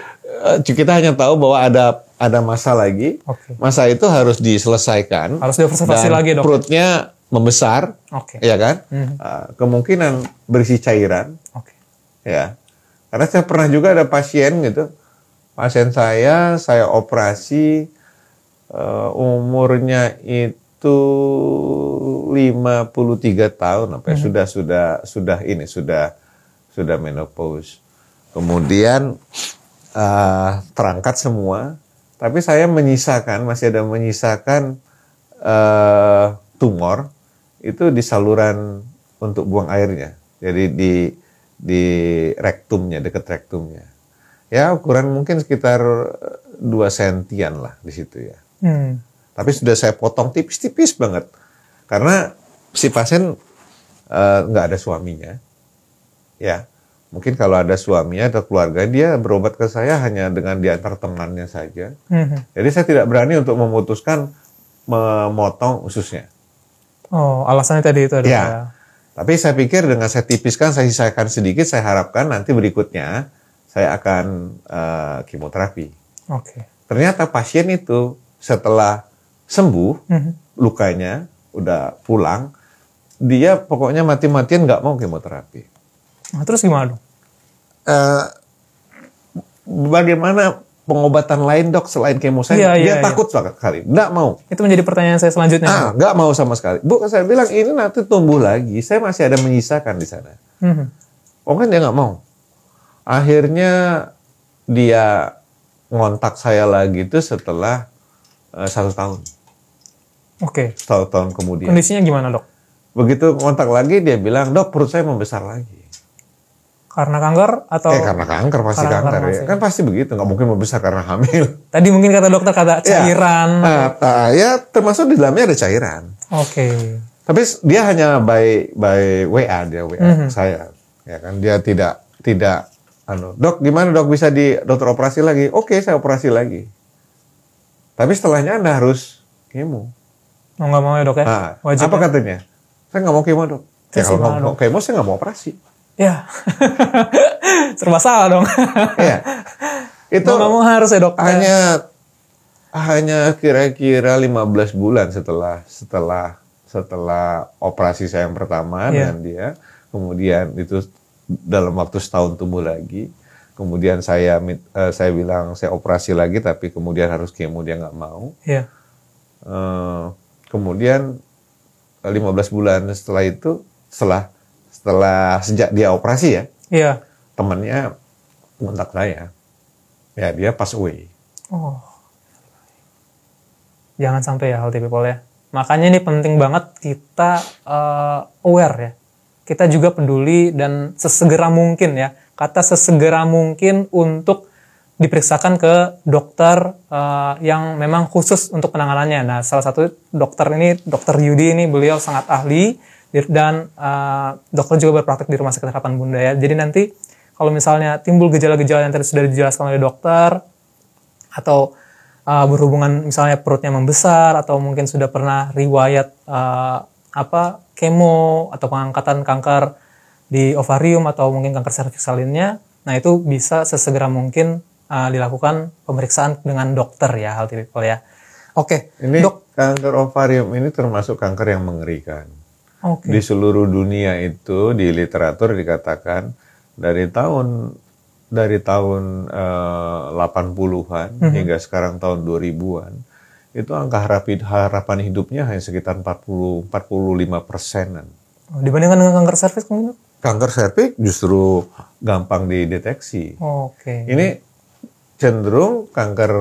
uh, kita hanya tahu bahwa ada ada masa lagi. Okay. Masa itu harus diselesaikan. Harus diobservasi lagi dok. Ya? Perutnya membesar, okay. ya kan? Mm-hmm. kemungkinan berisi cairan, okay. ya. Karena saya pernah juga ada pasien gitu, pasien saya saya operasi uh, umurnya itu 53 tahun, apa mm-hmm. sudah sudah sudah ini sudah sudah menopause. Kemudian uh, terangkat semua, tapi saya menyisakan masih ada menyisakan uh, tumor itu di saluran untuk buang airnya. Jadi di di rektumnya, dekat rektumnya. Ya ukuran mungkin sekitar 2 eh, sentian lah di situ ya. Hmm. Tapi sudah saya potong tipis-tipis banget. Karena si pasien eh, nggak uh, ada suaminya. Ya, mungkin kalau ada suaminya atau keluarga dia berobat ke saya hanya dengan diantar temannya saja. -hmm. Jadi saya tidak berani untuk memutuskan memotong ususnya. Oh, alasannya tadi itu ada. Ya. Tapi saya pikir dengan saya tipiskan, saya sisakan sedikit, saya harapkan nanti berikutnya saya akan uh, kemoterapi. Oke. Okay. Ternyata pasien itu setelah sembuh mm -hmm. lukanya udah pulang, dia pokoknya mati-matian nggak mau kemoterapi. Nah, terus gimana dong? Uh, bagaimana pengobatan lain dok selain kemo iya, iya, dia iya, takut iya. sekali, nggak mau. Itu menjadi pertanyaan saya selanjutnya. Ah, nggak mau sama sekali. Bu, saya bilang ini nanti tumbuh lagi. Saya masih ada menyisakan di sana. Mm -hmm. Oh kan dia nggak mau. Akhirnya dia ngontak saya lagi itu setelah uh, satu tahun. Oke. Okay. Satu tahun kemudian. Kondisinya gimana dok? Begitu ngontak lagi dia bilang dok perut saya membesar lagi. Karena kanker atau? Eh karena kanker pasti karena kanker, kanker ya. Kan pasti begitu, nggak mungkin membesar karena hamil. Tadi mungkin kata dokter kata iya, cairan. Ya, nah, ya termasuk di dalamnya ada cairan. Oke. Okay. Tapi dia hanya by by WA dia WA mm -hmm. saya, ya kan dia tidak tidak anu dok gimana dok bisa di dokter operasi lagi? Oke okay, saya operasi lagi. Tapi setelahnya anda harus kemo. Oh, nggak mau ya dok ya? Nah, Wajib apa ya? katanya? Saya nggak mau kemo dok. Ya, kalau nggak mau kemo saya nggak mau operasi. Ya, serba salah dong. ya. Itu mau, harus ya dokter. Hanya hanya kira-kira 15 bulan setelah setelah setelah operasi saya yang pertama yeah. dengan dia, kemudian itu dalam waktu setahun tumbuh lagi, kemudian saya eh, saya bilang saya operasi lagi tapi kemudian harus kemo dia nggak mau, yeah. Iya. kemudian 15 bulan setelah itu setelah setelah sejak dia operasi ya, iya. temennya kontak saya. Ya dia pas away. Oh. Jangan sampai ya healthy people ya. Makanya ini penting banget kita uh, aware ya. Kita juga peduli dan sesegera mungkin ya. Kata sesegera mungkin untuk diperiksakan ke dokter uh, yang memang khusus untuk penanganannya. Nah, salah satu dokter ini, dokter Yudi ini beliau sangat ahli dan uh, dokter juga berpraktek di rumah sakit harapan bunda ya jadi nanti kalau misalnya timbul gejala-gejala yang tadi sudah dijelaskan oleh dokter atau uh, berhubungan misalnya perutnya membesar atau mungkin sudah pernah riwayat uh, apa kemo atau pengangkatan kanker di ovarium atau mungkin kanker serviks lainnya, nah itu bisa sesegera mungkin uh, dilakukan pemeriksaan dengan dokter ya hal tipikal ya. Oke. Okay. Ini dok kanker ovarium ini termasuk kanker yang mengerikan. Okay. Di seluruh dunia itu di literatur dikatakan dari tahun dari tahun uh, 80-an mm -hmm. hingga sekarang tahun 2000-an itu angka harapan, harapan hidupnya hanya sekitar 40 45 persenan. Oh, dibandingkan dengan kanker serviks kemudian? Kanker serviks justru gampang dideteksi. Oh, Oke. Okay. Ini cenderung kanker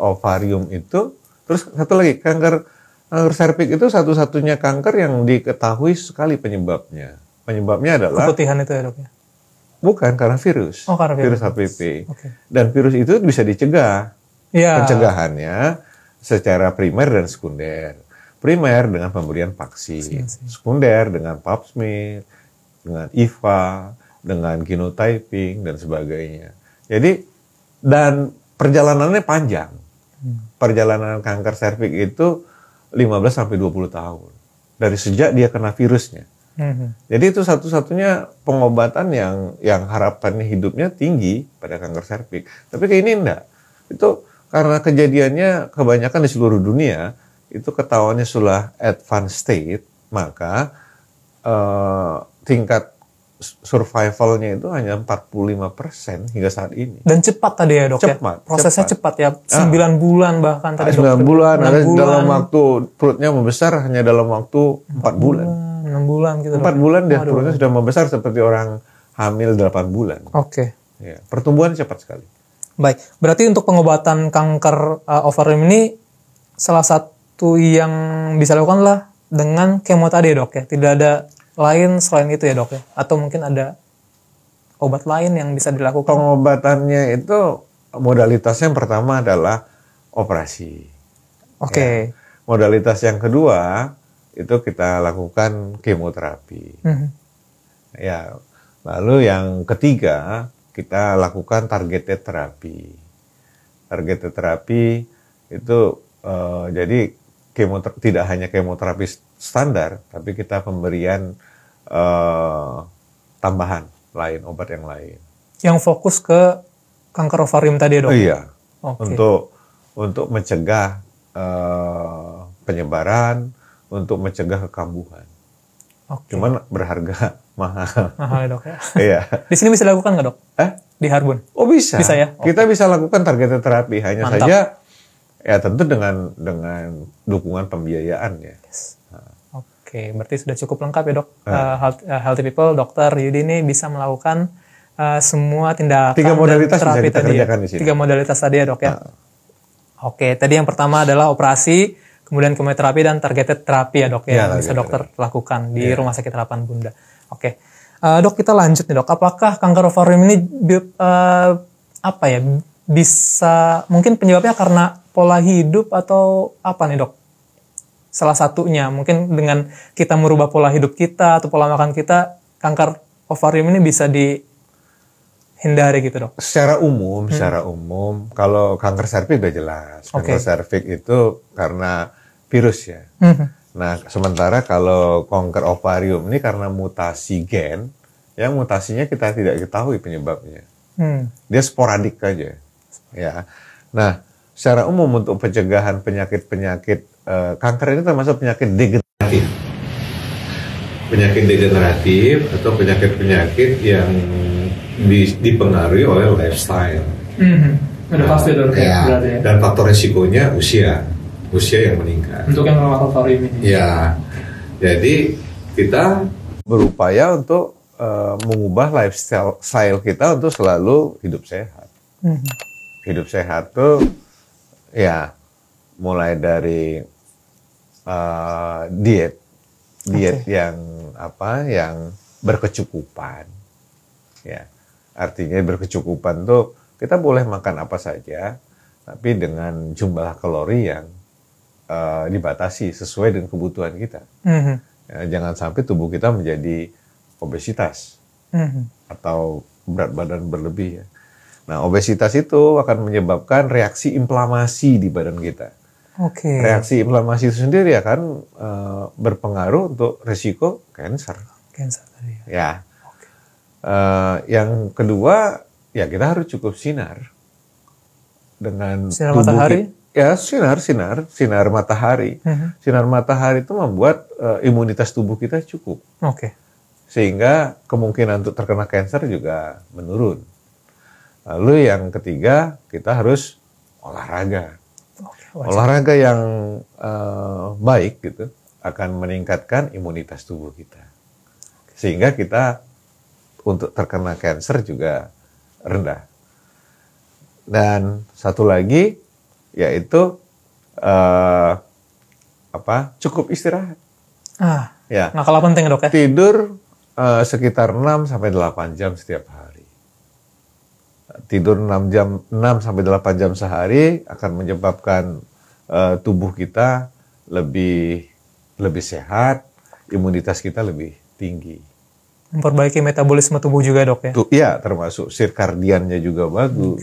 ovarium itu terus satu lagi kanker Kanker Serviks itu satu-satunya kanker yang diketahui sekali penyebabnya. Penyebabnya adalah keputihan itu ya dok ya? Bukan karena virus. Oh karena virus. Virus HPV. Okay. Dan virus itu bisa dicegah. Yeah. Pencegahannya secara primer dan sekunder. Primer dengan pemberian vaksin, sekunder dengan pap smear, dengan IVA, dengan genotyping dan sebagainya. Jadi dan perjalanannya panjang. Hmm. Perjalanan kanker serviks itu 15 sampai 20 tahun. Dari sejak dia kena virusnya. Hmm. Jadi itu satu-satunya pengobatan yang yang harapannya hidupnya tinggi pada kanker serviks. Tapi kayak ini enggak. Itu karena kejadiannya kebanyakan di seluruh dunia itu ketahuannya sudah advanced state, maka uh, tingkat survivalnya itu hanya 45% hingga saat ini. Dan cepat tadi ya dok ya? cepat, ya? Prosesnya cepat, cepat ya, 9 ah. bulan bahkan tadi 9 ah, bulan, 6 bulan. dalam waktu perutnya membesar hanya dalam waktu 4, bulan. 6 bulan gitu. 4 dok. bulan dia Aduh. perutnya sudah membesar seperti orang hamil 8 bulan. Oke. Okay. Ya, pertumbuhan cepat sekali. Baik, berarti untuk pengobatan kanker uh, eh, ovarium ini salah satu yang bisa dilakukan lah dengan kemo tadi ya, dok ya, tidak ada lain selain itu ya dok ya? Atau mungkin ada obat lain yang bisa dilakukan? Pengobatannya itu modalitasnya yang pertama adalah operasi. Oke. Okay. Ya. Modalitas yang kedua itu kita lakukan kemoterapi. Mm -hmm. Ya, lalu yang ketiga kita lakukan targeted terapi. Targeted terapi itu uh, jadi kemoter tidak hanya kemoterapi standar, tapi kita pemberian Eh, tambahan lain, obat yang lain. Yang fokus ke kanker ovarium tadi ya, dok? Iya. Okay. Untuk untuk mencegah uh, penyebaran, untuk mencegah kekambuhan. Okay. Cuman berharga mahal. Mahal ya, dok ya. iya. Di sini bisa dilakukan nggak dok? Eh? Di Harbun? Oh bisa. Bisa ya. Okay. Kita bisa lakukan targeted terapi hanya Mantap. saja ya tentu dengan dengan dukungan pembiayaan ya. Yes. Nah. Oke, berarti sudah cukup lengkap ya dok. Uh. Uh, healthy, people, dokter Yudi ini bisa melakukan uh, semua tindakan tiga modalitas terapi bisa tadi. ya. di sini. Tiga modalitas tadi ya dok ya. Uh. Oke, tadi yang pertama adalah operasi, kemudian kemoterapi dan targeted terapi ya dok ya, iya, yang bisa dokter ya. lakukan di ya. rumah sakit harapan bunda. Oke, uh, dok kita lanjut nih dok. Apakah kanker ovarium ini uh, apa ya bisa mungkin penyebabnya karena pola hidup atau apa nih dok? salah satunya. Mungkin dengan kita merubah pola hidup kita atau pola makan kita, kanker ovarium ini bisa dihindari gitu dok. Secara umum, hmm. secara umum, kalau kanker serviks udah jelas. Okay. Kanker serviks itu karena virus ya. Hmm. Nah, sementara kalau kanker ovarium ini karena mutasi gen, yang mutasinya kita tidak ketahui penyebabnya. Hmm. Dia sporadik aja. Ya. Nah, secara umum untuk pencegahan penyakit-penyakit Eh, kanker ini termasuk penyakit degeneratif. Penyakit degeneratif atau penyakit-penyakit yang di, dipengaruhi oleh lifestyle. Mm-hmm. nah, iya. ya. Dan faktor resikonya usia, usia yang meningkat. Untuk yang melawan faktor ini. Ya, jadi kita berupaya untuk uh, mengubah lifestyle style kita untuk selalu hidup sehat. Mm-hmm. Hidup sehat tuh ya mulai dari uh, diet diet okay. yang apa yang berkecukupan ya artinya berkecukupan tuh kita boleh makan apa saja tapi dengan jumlah kalori yang uh, dibatasi sesuai dengan kebutuhan kita mm-hmm. ya, jangan sampai tubuh kita menjadi obesitas mm-hmm. atau berat badan berlebih ya nah obesitas itu akan menyebabkan reaksi inflamasi di badan kita Okay. Reaksi inflamasi itu sendiri akan kan berpengaruh untuk resiko kanker. Kanker tadi. Ya. ya. Okay. Uh, eh, yang kedua ya kita harus cukup sinar dengan sinar matahari. Kita, ya sinar sinar sinar matahari. Uh-huh. Sinar matahari itu membuat uh, imunitas tubuh kita cukup. Oke. Okay. Sehingga kemungkinan untuk terkena kanker juga menurun. Lalu yang ketiga kita harus olahraga olahraga yang uh, baik gitu akan meningkatkan imunitas tubuh kita sehingga kita untuk terkena cancer juga rendah dan satu lagi yaitu uh, apa cukup istirahat ah ya nah kalau penting dok ya tidur uh, sekitar 6 sampai 8 jam setiap hari tidur 6 jam 6 sampai 8 jam sehari akan menyebabkan uh, tubuh kita lebih lebih sehat, imunitas kita lebih tinggi. Memperbaiki metabolisme tubuh juga, Dok ya. iya, termasuk sirkardiannya juga bagus.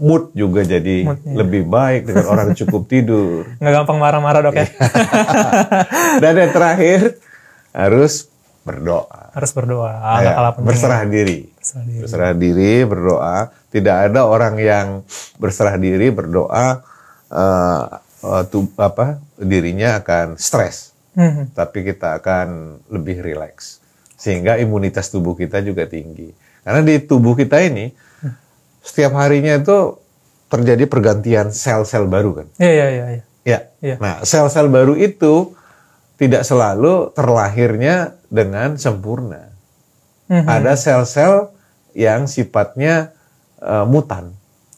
Mood juga jadi Moodnya. lebih baik dengan orang yang cukup tidur. Nggak gampang marah-marah, Dok ya. Iya. Dan yang terakhir harus berdoa. Harus berdoa. Ya, berserah diri. Berserah diri. Berserah diri, berdoa. Tidak ada orang yang berserah diri berdoa uh, apa dirinya akan stres. hmm Tapi kita akan lebih rileks sehingga imunitas tubuh kita juga tinggi. Karena di tubuh kita ini setiap harinya itu terjadi pergantian sel-sel baru kan. Iya iya iya. iya. Ya. ya. Nah, sel-sel baru itu tidak selalu terlahirnya dengan sempurna. Mm-hmm. Ada sel-sel yang sifatnya uh, mutan.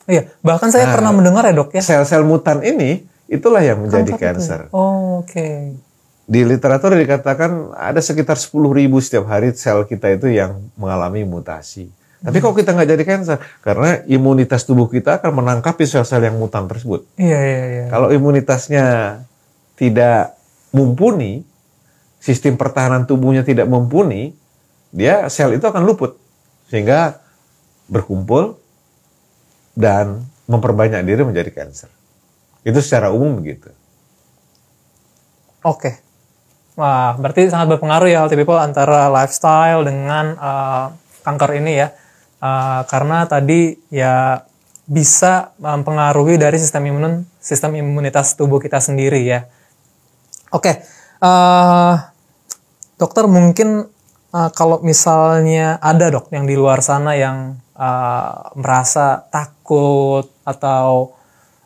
Iya, bahkan saya nah, pernah mendengar ya dok ya. Sel-sel mutan ini itulah yang menjadi kanker. Ya? Oh, Oke. Okay. Di literatur dikatakan ada sekitar 10.000 ribu setiap hari sel kita itu yang mengalami mutasi. Tapi mhm. kok kita nggak jadi kanker? Karena imunitas tubuh kita akan menangkapi sel-sel yang mutan tersebut. Iya, iya, iya. Kalau imunitasnya tidak mumpuni, sistem pertahanan tubuhnya tidak mumpuni, dia sel itu akan luput sehingga berkumpul dan memperbanyak diri menjadi kanker. Itu secara umum begitu. Oke. Wah, berarti sangat berpengaruh ya healthy people antara lifestyle dengan uh, kanker ini ya. Uh, karena tadi ya bisa mempengaruhi dari sistem imun sistem imunitas tubuh kita sendiri ya. Oke. Uh, Dokter mungkin uh, kalau misalnya ada dok yang di luar sana yang uh, merasa takut atau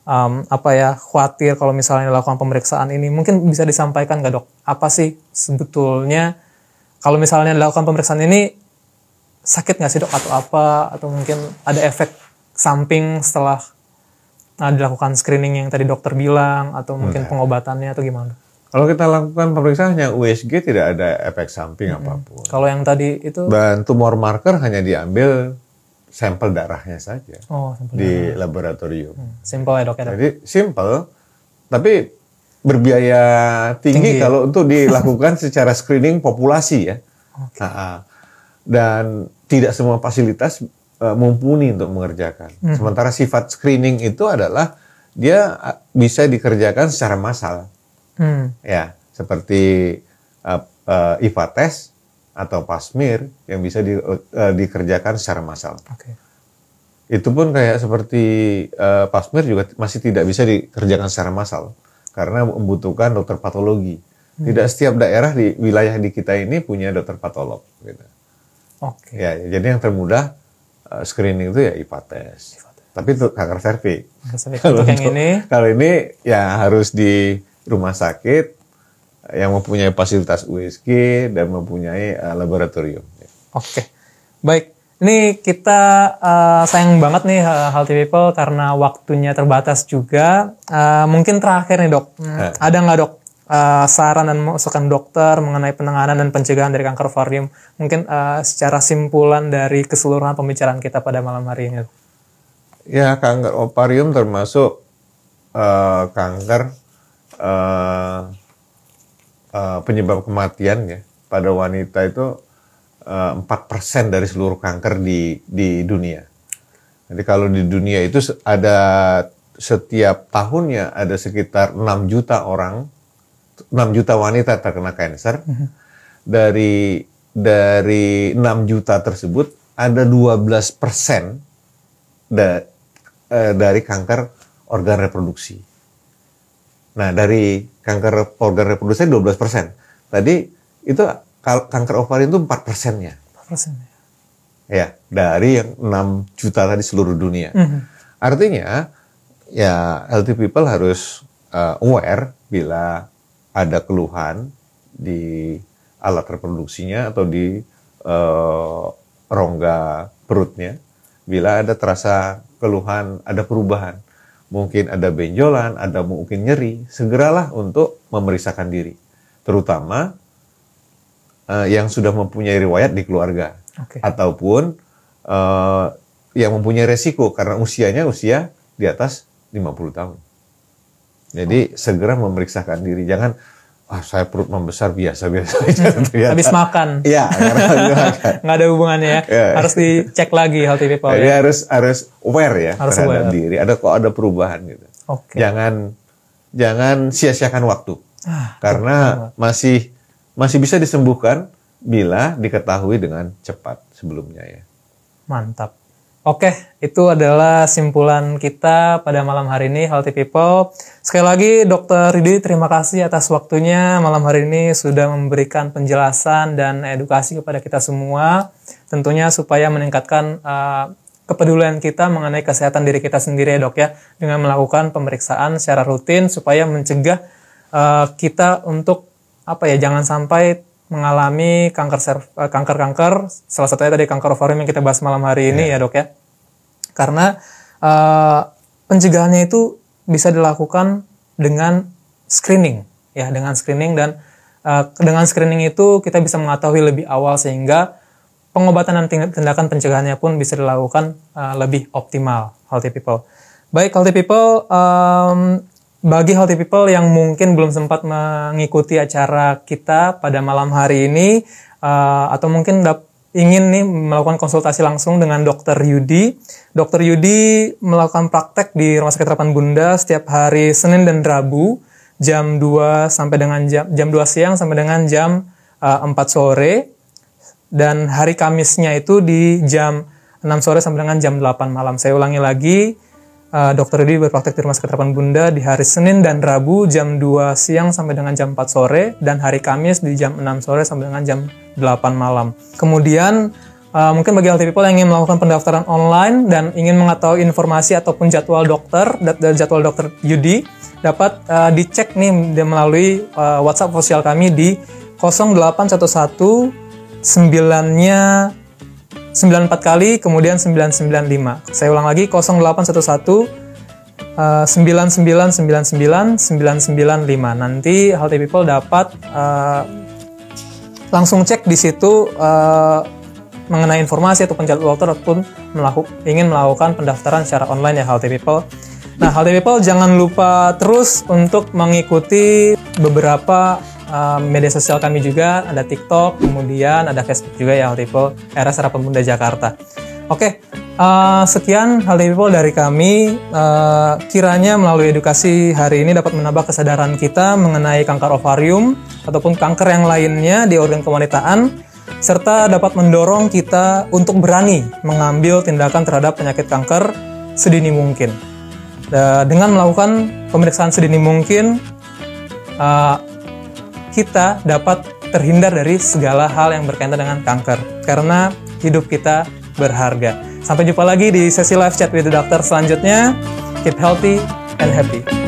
um, apa ya khawatir kalau misalnya dilakukan pemeriksaan ini mungkin bisa disampaikan nggak dok apa sih sebetulnya kalau misalnya dilakukan pemeriksaan ini sakit nggak sih dok atau apa atau mungkin ada efek samping setelah uh, dilakukan screening yang tadi dokter bilang atau mungkin pengobatannya atau gimana kalau kita lakukan pemeriksaan hanya USG tidak ada efek samping hmm. apapun. Kalau yang tadi itu dan tumor marker hanya diambil sampel darahnya saja oh, sampel di darah. laboratorium. Hmm. Simple ya dok ya. Jadi simple, tapi berbiaya tinggi, tinggi. kalau untuk dilakukan secara screening populasi ya. Okay. Nah, ah. dan tidak semua fasilitas uh, mumpuni untuk mengerjakan. Hmm. Sementara sifat screening itu adalah dia ah, bisa dikerjakan secara massal hmm. ya seperti uh, uh, IFA test atau pasmir yang bisa di, uh, dikerjakan secara massal. Okay. Itu pun kayak seperti uh, pasmir juga masih tidak bisa dikerjakan secara massal karena membutuhkan dokter patologi. Hmm. Tidak setiap daerah di wilayah di kita ini punya dokter patolog. Gitu. Oke. Okay. Ya, jadi yang termudah screening itu ya IPA test. Tapi itu kanker serviks. Kalau ini, kalau ini ya harus di rumah sakit yang mempunyai fasilitas USG dan mempunyai uh, laboratorium. Oke, baik. Ini kita uh, sayang banget nih uh, Healthy People karena waktunya terbatas juga. Uh, mungkin terakhir nih dok, hmm, ada nggak dok uh, saran dan masukan dokter mengenai penanganan dan pencegahan dari kanker varium Mungkin uh, secara simpulan dari keseluruhan pembicaraan kita pada malam hari ini. Ya, kanker ovarium termasuk uh, kanker uh, penyebab kematian ya pada wanita itu eh, empat uh, persen dari seluruh kanker di di dunia. Jadi kalau di dunia itu ada setiap tahunnya ada sekitar 6 juta orang, 6 juta wanita terkena kanker. Mm-hmm. Dari dari 6 juta tersebut ada 12 persen da, eh, dari kanker organ reproduksi. Nah, dari kanker organ reproduksi 12 persen. Tadi itu kanker ovarian itu 4 persennya. 4 persen. Ya. ya, dari yang 6 juta tadi seluruh dunia. Mm -hmm. Artinya, ya healthy people harus uh, aware bila ada keluhan di alat reproduksinya atau di uh, rongga perutnya. Bila ada terasa keluhan, ada perubahan mungkin ada benjolan, ada mungkin nyeri, segeralah untuk memeriksakan diri. Terutama uh, yang sudah mempunyai riwayat di keluarga okay. ataupun uh, yang mempunyai resiko karena usianya usia di atas 50 tahun. Jadi oh. segera memeriksakan diri, jangan Wah, saya perut membesar biasa-biasa aja. Habis makan. Iya, nggak ada hubungannya ya. Iya. Harus dicek lagi healthy people. Jadi ya. harus harus aware ya harus terhadap aware. diri. Ada kok ada perubahan gitu. Okay. Jangan jangan sia-siakan waktu. Ah, karena iya, iya. masih masih bisa disembuhkan bila diketahui dengan cepat sebelumnya ya. Mantap. Oke, itu adalah simpulan kita pada malam hari ini Healthy People. Sekali lagi Dr. Ridi terima kasih atas waktunya malam hari ini sudah memberikan penjelasan dan edukasi kepada kita semua. Tentunya supaya meningkatkan uh, kepedulian kita mengenai kesehatan diri kita sendiri ya dok ya. Dengan melakukan pemeriksaan secara rutin supaya mencegah uh, kita untuk apa ya jangan sampai mengalami kanker eh, kanker kanker salah satunya tadi kanker ovarium yang kita bahas malam hari ini yeah. ya dok ya karena uh, pencegahannya itu bisa dilakukan dengan screening ya dengan screening dan uh, dengan screening itu kita bisa mengetahui lebih awal sehingga pengobatan dan tindakan pencegahannya pun bisa dilakukan uh, lebih optimal healthy people baik healthy people um, bagi healthy people yang mungkin belum sempat mengikuti acara kita pada malam hari ini uh, atau mungkin ingin nih melakukan konsultasi langsung dengan dokter Yudi. Dokter Yudi melakukan praktek di Rumah Sakit Harapan Bunda setiap hari Senin dan Rabu jam 2 sampai dengan jam jam 2 siang sampai dengan jam uh, eh, 4 sore dan hari Kamisnya itu di jam 6 sore sampai dengan jam 8 malam. Saya ulangi lagi, Uh, Dokter Didi berpraktek di Rumah Sakit Harapan Bunda di hari Senin dan Rabu jam 2 siang sampai dengan jam 4 sore dan hari Kamis di jam 6 sore sampai dengan jam 8 malam. Kemudian uh, mungkin bagi healthy people yang ingin melakukan pendaftaran online dan ingin mengetahui informasi ataupun jadwal dokter dan jadwal dokter Yudi dapat uh, dicek nih melalui uh, WhatsApp sosial kami di 0811 9-nya 94 kali, kemudian 995. Saya ulang lagi 0811 9999 995. Nanti Healthy People dapat uh, langsung cek di situ uh, mengenai informasi atau pencatat dokter ataupun melaku, ingin melakukan pendaftaran secara online ya Healthy People. Nah, Healthy People jangan lupa terus untuk mengikuti beberapa media sosial kami juga ada TikTok, kemudian ada Facebook juga ya People era sarap Pemuda Jakarta. Oke, uh, sekian hal People dari kami. Uh, kiranya melalui edukasi hari ini dapat menambah kesadaran kita mengenai kanker ovarium ataupun kanker yang lainnya di organ kewanitaan serta dapat mendorong kita untuk berani mengambil tindakan terhadap penyakit kanker sedini mungkin. Eh, dengan melakukan pemeriksaan sedini mungkin, kita dapat terhindar dari segala hal yang berkaitan dengan kanker karena hidup kita berharga. Sampai jumpa lagi di sesi live chat with the doctor selanjutnya. Keep healthy and happy.